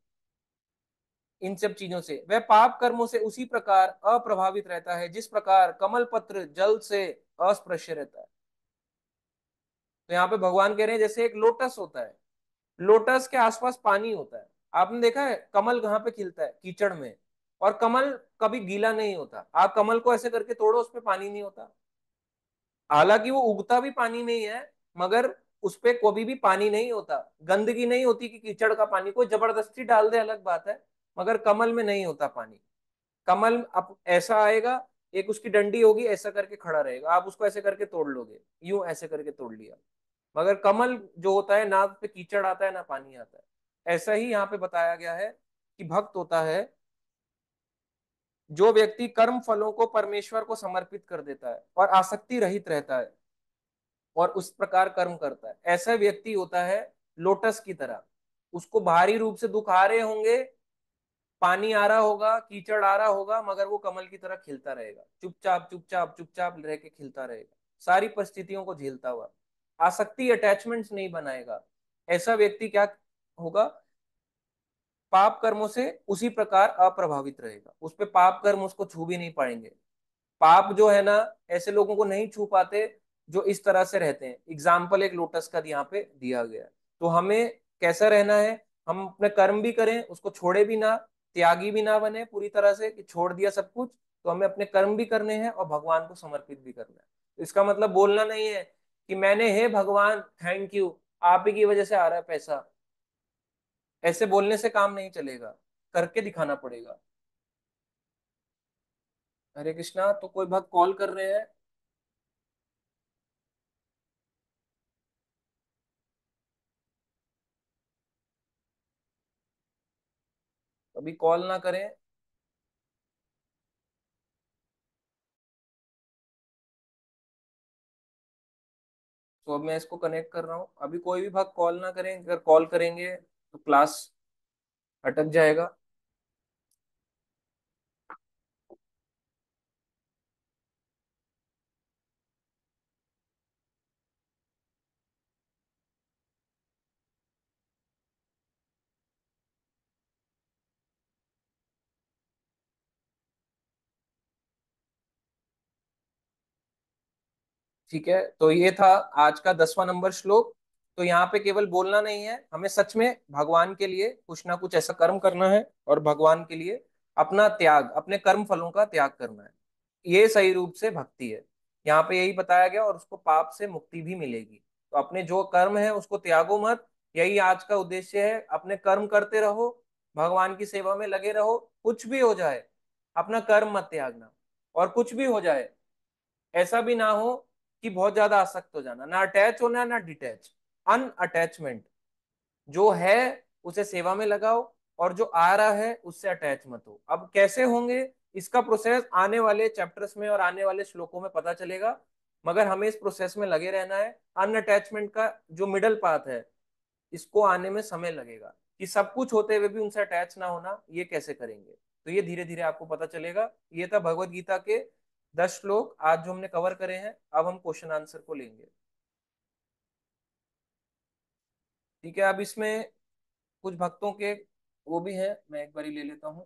इन सब चीजों से वह पाप कर्मों से उसी प्रकार अप्रभावित रहता है जिस प्रकार कमल पत्र जल से अस्पृश्य रहता है तो यहाँ पे भगवान कह रहे हैं जैसे एक लोटस होता है लोटस के आसपास पानी होता है आपने देखा है कमल कहाँ पे खिलता है कीचड़ में और कमल कभी गीला नहीं होता आप कमल को ऐसे करके तोड़ो उस पर पानी नहीं होता हालांकि वो उगता भी पानी नहीं है मगर उस पर कभी भी पानी नहीं होता गंदगी नहीं होती कि कीचड़ का पानी कोई जबरदस्ती डाल दे अलग बात है मगर कमल में नहीं होता पानी कमल अब ऐसा आएगा एक उसकी डंडी होगी ऐसा करके खड़ा रहेगा आप उसको ऐसे करके तोड़ लोगे यूं ऐसे करके तोड़ लिया मगर कमल जो होता है ना उस पर कीचड़ आता है ना पानी आता है ऐसा ही यहाँ पे बताया गया है कि भक्त होता है जो व्यक्ति कर्म फलों को परमेश्वर को समर्पित कर देता है और आसक्ति रहित रहता है और उस प्रकार कर्म करता है ऐसा व्यक्ति होता है लोटस की तरह उसको भारी रूप से दुख आ रहे होंगे पानी आ रहा होगा कीचड़ आ रहा होगा मगर वो कमल की तरह खिलता रहेगा चुपचाप चुपचाप चुपचाप रह के खिलता रहेगा सारी परिस्थितियों को झेलता हुआ आसक्ति अटैचमेंट्स नहीं बनाएगा ऐसा व्यक्ति क्या होगा पाप कर्मों से उसी प्रकार अप्रभावित रहेगा उस पर पाप कर्म उसको छू भी नहीं पाएंगे पाप जो है ना ऐसे लोगों को नहीं छू पाते जो इस तरह से रहते हैं एग्जाम्पल एक लोटस का यहाँ पे दिया गया है तो हमें कैसा रहना है हम अपने कर्म भी करें उसको छोड़े भी ना त्यागी भी ना बने पूरी तरह से कि छोड़ दिया सब कुछ तो हमें अपने कर्म भी करने हैं और भगवान को समर्पित भी करना है तो इसका मतलब बोलना नहीं है कि मैंने हे भगवान थैंक यू आप ही की वजह से आ रहा है पैसा ऐसे बोलने से काम नहीं चलेगा करके दिखाना पड़ेगा हरे कृष्णा तो कोई भक्त कॉल कर रहे हैं अभी कॉल ना करें तो अब मैं इसको कनेक्ट कर रहा हूं अभी कोई भी भक्त कॉल ना करें अगर कॉल करेंगे तो क्लास अटक जाएगा ठीक है तो ये था आज का दसवां नंबर श्लोक तो यहाँ पे केवल बोलना नहीं है हमें सच में भगवान के लिए कुछ ना कुछ ऐसा कर्म करना है और भगवान के लिए अपना त्याग अपने कर्म फलों का त्याग करना है ये सही रूप से भक्ति है यहाँ पे यही बताया गया और उसको पाप से मुक्ति भी मिलेगी तो अपने जो कर्म है उसको त्यागो मत यही आज का उद्देश्य है अपने कर्म करते रहो भगवान की सेवा में लगे रहो कुछ भी हो जाए अपना कर्म मत त्यागना और कुछ भी हो जाए ऐसा भी ना हो कि बहुत ज्यादा आसक्त हो जाना ना अटैच होना ना डिटैच अन अटैचमेंट जो है उसे सेवा में लगाओ और जो आ रहा है उससे अटैच मत हो अब कैसे होंगे इसका प्रोसेस आने वाले चैप्टर्स में और आने वाले श्लोकों में पता चलेगा मगर हमें इस प्रोसेस में लगे रहना है अन अटैचमेंट का जो मिडल पाथ है इसको आने में समय लगेगा कि सब कुछ होते हुए भी उनसे अटैच ना होना ये कैसे करेंगे तो ये धीरे धीरे आपको पता चलेगा ये था भगवदगीता के दस श्लोक आज जो हमने कवर करे हैं अब हम क्वेश्चन आंसर को लेंगे ठीक है अब इसमें कुछ भक्तों के वो भी है मैं एक बारी ले लेता हूं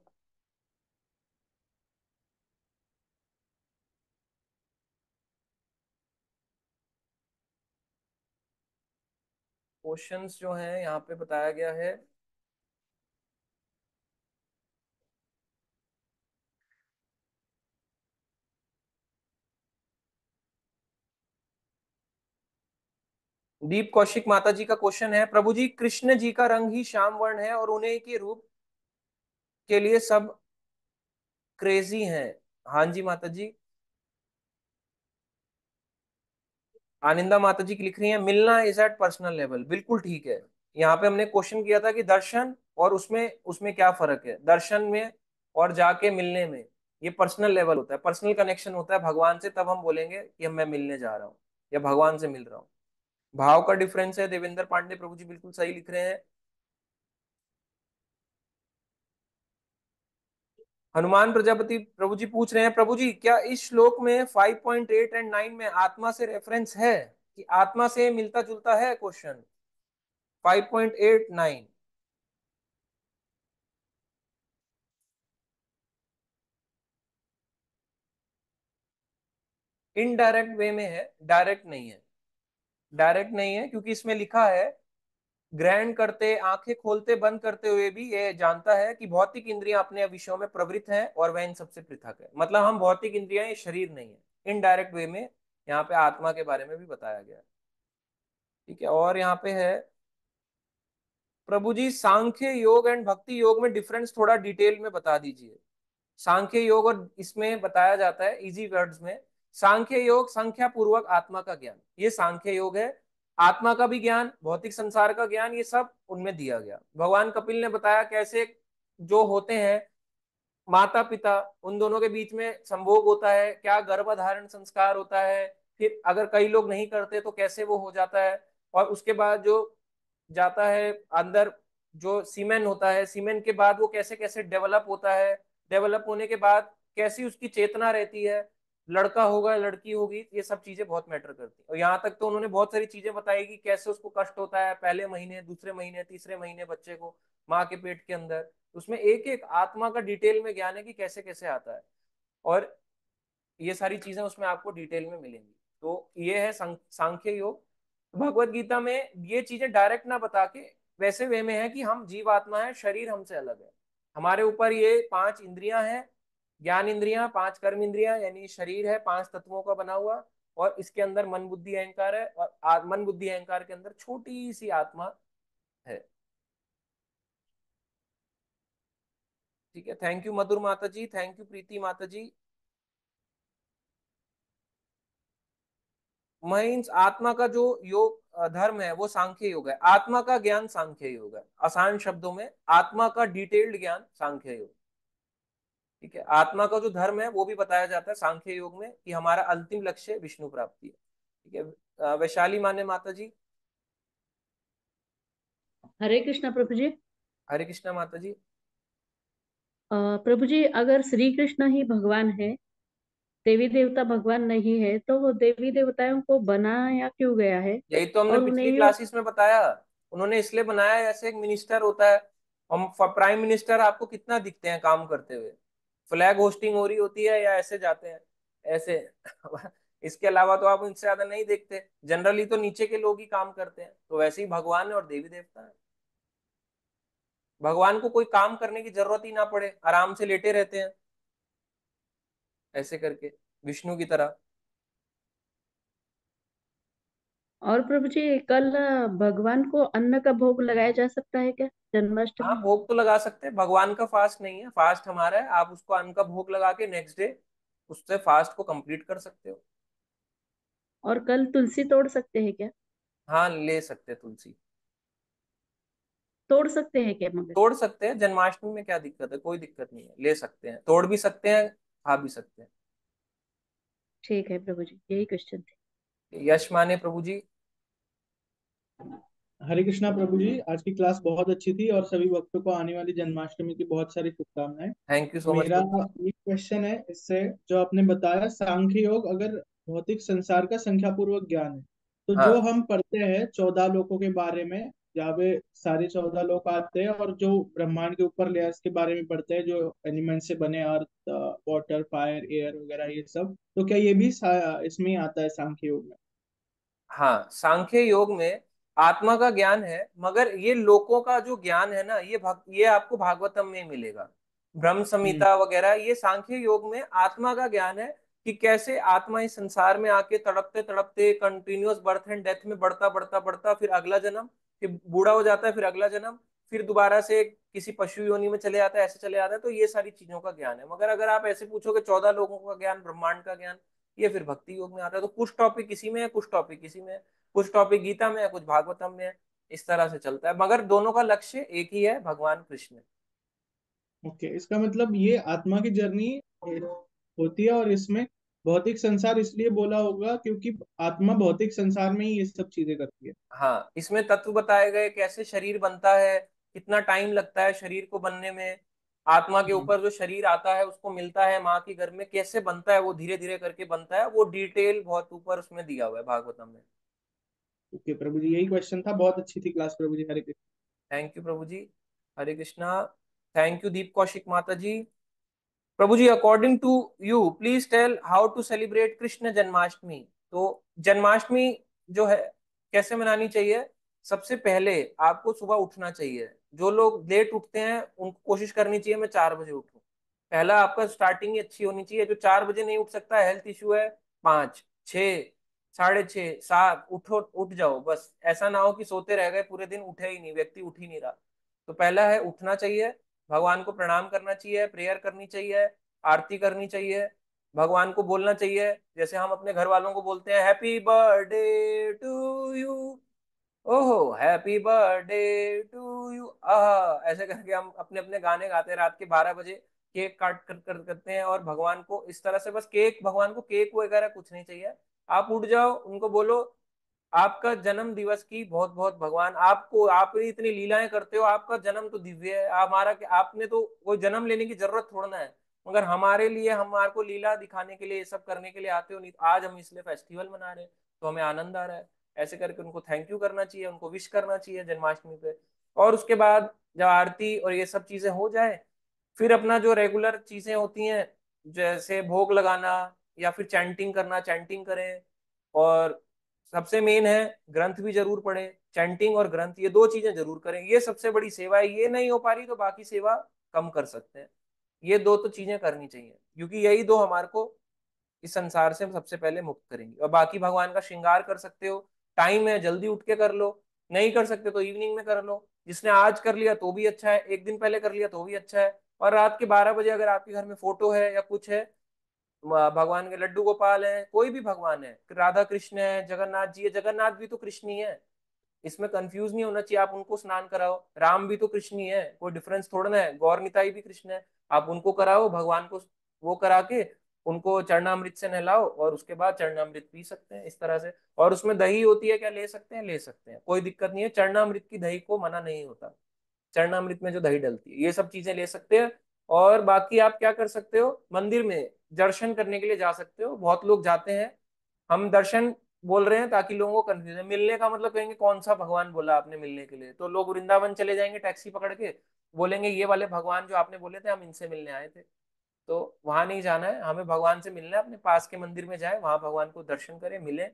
क्वेश्चंस जो है यहाँ पे बताया गया है दीप कौशिक माता जी का क्वेश्चन है प्रभु जी कृष्ण जी का रंग ही श्याम वर्ण है और उन्हें के रूप के लिए सब क्रेजी हैं हाँ जी माता जी आनिंदा माता जी की लिख रही है मिलना इज एट पर्सनल लेवल बिल्कुल ठीक है यहाँ पे हमने क्वेश्चन किया था कि दर्शन और उसमें उसमें क्या फर्क है दर्शन में और जाके मिलने में ये पर्सनल लेवल होता है पर्सनल कनेक्शन होता है भगवान से तब हम बोलेंगे कि मैं मिलने जा रहा हूँ या भगवान से मिल रहा हूँ भाव का डिफरेंस है देवेंद्र पांडे प्रभु जी बिल्कुल सही लिख रहे हैं हनुमान प्रजापति प्रभु जी पूछ रहे हैं प्रभु जी क्या इस श्लोक में 5.8 एंड 9 में आत्मा से रेफरेंस है कि आत्मा से मिलता जुलता है क्वेश्चन 5.89 इनडायरेक्ट वे में है डायरेक्ट नहीं है डायरेक्ट नहीं है क्योंकि इसमें लिखा है ग्रहण करते आंखें खोलते बंद करते हुए भी ये जानता है कि भौतिक इंद्रियां अपने विषयों में प्रवृत्त हैं और वह इन सबसे पृथक है मतलब हम भौतिक इंद्रियां शरीर नहीं है इनडायरेक्ट वे में यहाँ पे आत्मा के बारे में भी बताया गया ठीक है और यहाँ पे है प्रभु जी सांख्य योग एंड भक्ति योग में डिफरेंस थोड़ा डिटेल में बता दीजिए सांख्य योग और इसमें बताया जाता है इजी वर्ड्स में सांख्य योग संख्या पूर्वक आत्मा का ज्ञान ये सांख्य योग है आत्मा का भी ज्ञान भौतिक संसार का ज्ञान ये सब उनमें दिया गया भगवान कपिल ने बताया कैसे जो होते हैं माता पिता उन दोनों के बीच में संभोग होता है क्या गर्भधारण संस्कार होता है फिर अगर कई लोग नहीं करते तो कैसे वो हो जाता है और उसके बाद जो जाता है अंदर जो सीमेन होता है सीमेन के बाद वो कैसे कैसे डेवलप होता है डेवलप होने के बाद कैसी उसकी चेतना रहती है लड़का होगा लड़की होगी ये सब चीजें बहुत मैटर करती है और यहाँ तक तो उन्होंने बहुत सारी चीजें बताई कि कैसे उसको कष्ट होता है पहले महीने दूसरे महीने तीसरे महीने बच्चे को माँ के पेट के अंदर उसमें एक एक आत्मा का डिटेल में ज्ञान है कि कैसे कैसे आता है और ये सारी चीजें उसमें आपको डिटेल में मिलेंगी तो ये है सांख्य योग भगवत गीता में ये चीजें डायरेक्ट ना बता के वैसे वे में है कि हम जीव आत्मा है शरीर हमसे अलग है हमारे ऊपर ये पांच इंद्रियां हैं ज्ञान इंद्रिया पांच कर्म इंद्रिया यानी शरीर है पांच तत्वों का बना हुआ और इसके अंदर मन बुद्धि अहंकार है और मन बुद्धि अहंकार के अंदर छोटी सी आत्मा है ठीक है थैंक यू मधुर माता जी थैंक यू प्रीति माता जी महींस आत्मा का जो योग धर्म है वो सांख्य योग है आत्मा का ज्ञान सांख्य योग है आसान शब्दों में आत्मा का डिटेल्ड ज्ञान सांख्य योग ठीक है आत्मा का जो धर्म है वो भी बताया जाता है सांख्य योग में कि हमारा अंतिम लक्ष्य विष्णु प्राप्ति है ठीक है वैशाली माने माता जी हरे कृष्णा प्रभु जी हरे कृष्णा माता जी प्रभु जी अगर श्री कृष्ण ही भगवान है देवी देवता भगवान नहीं है तो वो देवी देवताओं को बनाया क्यों गया है यही तो हमने पिछली क्लासेस में बताया उन्होंने इसलिए बनाया जैसे एक मिनिस्टर होता है हम प्राइम मिनिस्टर आपको कितना दिखते हैं काम करते हुए फ्लैग होस्टिंग हो रही होती है या ऐसे जाते हैं ऐसे इसके अलावा तो आप इनसे ज्यादा नहीं देखते जनरली तो नीचे के लोग ही काम करते हैं तो वैसे ही भगवान है और देवी देवता है भगवान को कोई काम करने की जरूरत ही ना पड़े आराम से लेटे रहते हैं ऐसे करके विष्णु की तरह और प्रभु जी कल भगवान को अन्न का भोग लगाया जा सकता है क्या जन्माष्टमी हाँ भोग तो लगा सकते हैं भगवान का फास्ट नहीं है फास्ट हमारा है आप उसको अन्न का भोग लगा के नेक्स्ट डे उससे फास्ट को कंप्लीट कर सकते हो और कल तुलसी तोड़ सकते हैं क्या हाँ ले सकते हैं तुलसी तोड़ सकते हैं क्या मगर तोड़ सकते हैं जन्माष्टमी में क्या दिक्कत है कोई दिक्कत नहीं है ले सकते हैं तोड़ भी सकते हैं खा भी सकते हैं ठीक है प्रभु जी यही क्वेश्चन थे यश माने प्रभु जी हरे कृष्णा प्रभु जी आज की क्लास बहुत अच्छी थी और सभी भक्तों को आने वाली जन्माष्टमी की बहुत सारी शुभकामनाएं थैंक यू सो मच मेरा एक क्वेश्चन है इससे जो आपने बताया सांख्य योग अगर भौतिक संसार का संख्या पूर्वक ज्ञान है तो हाँ. जो हम पढ़ते हैं चौदह लोगों के बारे में जहाँ पे सारे चौदह लोग आते हैं और जो ब्रह्मांड के ऊपर लेयर्स के बारे में पढ़ते हैं जो एलिमेंट से बने अर्थ वाटर फायर एयर वगैरह ये सब तो क्या ये भी इसमें आता है सांख्य योग में हाँ सांख्य योग में आत्मा का ज्ञान है मगर ये लोगों का जो ज्ञान है ना ये भग, ये आपको भागवतम में मिलेगा ब्रह्म संहिता हम्म। वगैरह ये सांख्य योग में आत्मा का ज्ञान है कि कैसे आत्मा इस संसार में आके तड़पते तड़पते कंटिन्यूस बर्थ एंड डेथ में बढ़ता बढ़ता बढ़ता फिर अगला जन्म फिर बूढ़ा हो जाता है फिर अगला जन्म फिर दोबारा से किसी पशु योनि में चले जाता है ऐसे चले जाता है तो ये सारी चीजों का ज्ञान है मगर अगर आप ऐसे कि चौदह लोगों का ज्ञान ब्रह्मांड का ज्ञान ये फिर भक्ति योग में आता है तो कुछ टॉपिक किसी में है कुछ टॉपिक किसी में है कुछ टॉपिक गीता में है कुछ भागवतम में है इस तरह से चलता है मगर दोनों का लक्ष्य एक ही है भगवान कृष्ण ओके okay, इसका मतलब ये आत्मा की जर्नी होती है और इसमें भौतिक संसार इसलिए बोला होगा क्योंकि आत्मा भौतिक संसार में ही ये सब चीजें करती है हाँ इसमें तत्व बताए गए कैसे शरीर बनता है कितना टाइम लगता है शरीर को बनने में आत्मा के हम्म। ऊपर जो शरीर आता है उसको मिलता है माँ के घर में कैसे बनता है वो धीरे धीरे करके बनता है वो डिटेल बहुत ऊपर उसमें दिया हुआ है भागवतम में ओके प्रभु जी यही क्वेश्चन था बहुत अच्छी थी क्लास प्रभु जी हरे कृष्ण थैंक यू प्रभु जी हरे कृष्णा थैंक यू दीप कौशिक माता जी प्रभु जी according to you please tell how to celebrate Krishna Janmashtami तो जन्माष्टमी जो है कैसे मनानी चाहिए सबसे पहले आपको सुबह उठना चाहिए जो लोग लेट उठते हैं उनको कोशिश करनी चाहिए मैं चार बजे उठू पहला आपका स्टार्टिंग ही अच्छी होनी चाहिए जो चार बजे नहीं उठ सकता हेल्थ इश्यू है पांच छ साढ़े छः सात उठो उठ जाओ बस ऐसा ना हो कि सोते रह गए पूरे दिन उठे ही नहीं व्यक्ति उठ ही नहीं रहा तो पहला है उठना चाहिए भगवान को प्रणाम करना चाहिए प्रेयर करनी चाहिए आरती करनी चाहिए भगवान को बोलना चाहिए जैसे हम अपने घर वालों को बोलते हैं हैप्पी बर्थडे टू यू ओहो हैप्पी बर्थडे टू यू आह ऐसे करके हम अपने अपने गाने गाते हैं रात के बारह बजे केक काट कर, कर करते हैं और भगवान को इस तरह से बस केक भगवान को केक वगैरह कुछ नहीं चाहिए आप उठ जाओ उनको बोलो आपका जन्म दिवस की बहुत बहुत भगवान आपको आप इतनी लीलाएं करते हो आपका जन्म तो दिव्य है हमारा आपने तो वो जन्म लेने की जरूरत थोड़ना है मगर हमारे लिए हमारे को लीला दिखाने के लिए ये सब करने के लिए आते हो नहीं तो आज हम इसलिए फेस्टिवल मना रहे हैं तो हमें आनंद आ रहा है ऐसे करके उनको थैंक यू करना चाहिए उनको विश करना चाहिए जन्माष्टमी पे और उसके बाद जब आरती और ये सब चीजें हो जाए फिर अपना जो रेगुलर चीजें होती हैं जैसे भोग लगाना या फिर चैंटिंग करना चैंटिंग करें और सबसे मेन है ग्रंथ भी जरूर पढ़ें चैंटिंग और ग्रंथ ये दो चीजें जरूर करें ये सबसे बड़ी सेवा है ये नहीं हो पा रही तो बाकी सेवा कम कर सकते हैं ये दो तो चीजें करनी चाहिए क्योंकि यही दो हमारे को इस संसार से सबसे पहले मुक्त करेंगी और बाकी भगवान का श्रृंगार कर सकते हो टाइम है जल्दी उठ के कर लो नहीं कर सकते तो इवनिंग में कर लो जिसने आज कर लिया तो भी अच्छा है एक दिन पहले कर लिया तो भी अच्छा है और रात के बारह बजे अगर आपके घर में फोटो है या कुछ है भगवान के लड्डू गोपाल है कोई भी भगवान है राधा कृष्ण है जगन्नाथ जी है जगन्नाथ भी तो कृष्ण ही है इसमें कंफ्यूज नहीं होना चाहिए आप उनको स्नान कराओ राम भी तो कृष्ण ही है कोई डिफरेंस थोड़ा ना है गौर निताई भी कृष्ण है आप उनको कराओ भगवान को वो करा के उनको चरणामृत से नहलाओ और उसके बाद चरणामृत पी सकते हैं इस तरह से और उसमें दही होती है क्या ले सकते हैं ले सकते हैं कोई दिक्कत नहीं है चरणामृत की दही को मना नहीं होता चरणामृत में जो दही डलती है ये सब चीजें ले सकते हैं और बाकी आप क्या कर सकते हो मंदिर में दर्शन करने के लिए जा सकते हो बहुत लोग जाते हैं हम दर्शन बोल रहे हैं ताकि लोगों को कंफ्यूजन मिलने का मतलब कहेंगे कौन सा भगवान बोला आपने मिलने के लिए तो लोग वृंदावन चले जाएंगे टैक्सी पकड़ के बोलेंगे ये वाले भगवान जो आपने बोले थे हम इनसे मिलने आए थे तो वहां नहीं जाना है हमें भगवान से मिलना है अपने पास के मंदिर में जाए वहां भगवान को दर्शन करें मिले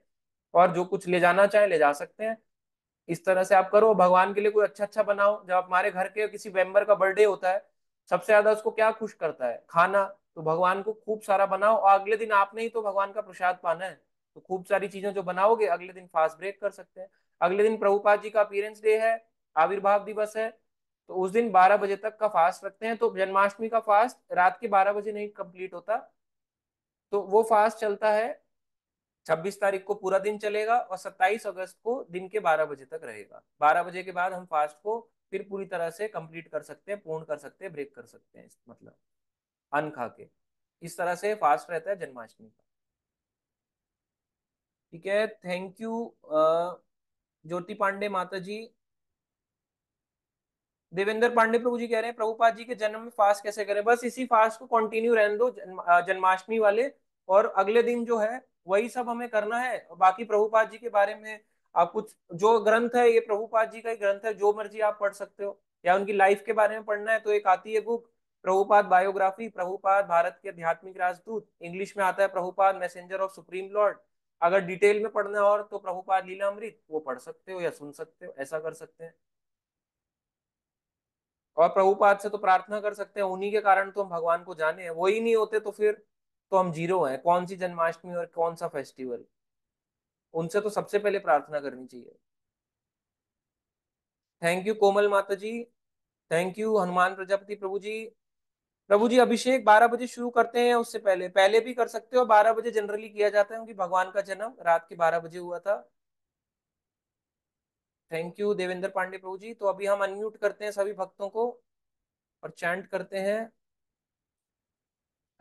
और जो कुछ ले जाना चाहे ले जा सकते हैं इस तरह से आप करो भगवान के लिए कोई अच्छा अच्छा बनाओ जब हमारे घर के किसी मेंबर का बर्थडे होता है सबसे ज्यादा उसको क्या खुश करता है खाना तो भगवान को खूब सारा बनाओ और अगले दिन आपने ही तो भगवान का प्रसाद पाना है तो खूब सारी चीजें जो बनाओगे अगले दिन फास्ट ब्रेक कर सकते हैं अगले दिन प्रभुपाद जी का अपीरेंस डे है आविर्भाव दिवस है तो उस दिन 12 बजे तक का फास्ट रखते हैं तो जन्माष्टमी का फास्ट रात के 12 बजे नहीं कंप्लीट होता तो वो फास्ट चलता है 26 तारीख को पूरा दिन चलेगा और 27 अगस्त को दिन के 12 बजे तक रहेगा 12 बजे के बाद हम फास्ट को फिर पूरी तरह से कंप्लीट कर सकते हैं पूर्ण कर सकते हैं ब्रेक कर सकते हैं मतलब अन्न खा के इस तरह से फास्ट रहता है जन्माष्टमी का ठीक है थैंक यू ज्योति पांडे माता जी देवेंद्र पांडे प्रभु जी कह रहे हैं प्रभुपाद जी के जन्म में फास्ट कैसे करें बस इसी फास्ट को कंटिन्यू रहने दो जन्माष्टमी वाले और अगले दिन जो है वही सब हमें करना है बाकी प्रभुपाद जी के बारे में आप कुछ जो ग्रंथ है ये प्रभुपाद जी का ही ग्रंथ है जो मर्जी आप पढ़ सकते हो या उनकी लाइफ के बारे में पढ़ना है तो एक आती है बुक प्रभुपाद बायोग्राफी प्रभुपाद भारत के आध्यात्मिक राजदूत इंग्लिश में आता है Prabhupada messenger of supreme lord अगर डिटेल में पढ़ना और तो प्रभुपाद लीला अमृत वो पढ़ सकते हो या सुन सकते हो ऐसा कर सकते हैं और प्रभुपाद से तो प्रार्थना कर सकते हैं उन्हीं के कारण तो हम भगवान को जाने हैं वो ही नहीं होते तो फिर तो हम जीरो हैं कौन सी जन्माष्टमी और कौन सा फेस्टिवल उनसे तो सबसे पहले प्रार्थना करनी चाहिए थैंक यू कोमल माता जी थैंक यू हनुमान प्रजापति प्रभु जी प्रभु जी अभिषेक 12 बजे शुरू करते हैं उससे पहले पहले भी कर सकते हो 12 बजे जनरली किया जाता है क्योंकि भगवान का जन्म रात के 12 बजे हुआ था थैंक यू देवेंद्र पांडे प्रभु जी तो अभी हम अनम्यूट करते हैं सभी भक्तों को और चैंट करते हैं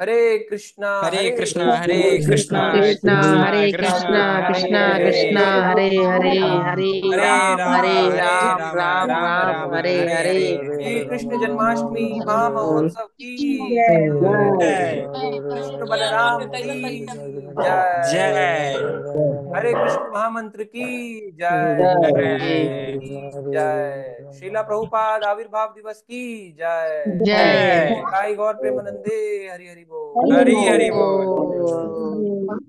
हरे कृष्णा हरे कृष्णा हरे कृष्णा कृष्णा हरे कृष्णा कृष्णा कृष्णा हरे हरे हरे राम हरे राम राम राम हरे हरे श्री कृष्ण जन्माष्टमी महामहोत्सव की कृष्ण बलराम की जय हरे कृष्ण महामंत्र की जय जय शीला प्रभुपाद आविर्भाव दिवस की जय जय गौर प्रेमानंदे हरि हरि बोल हरि हरि बोल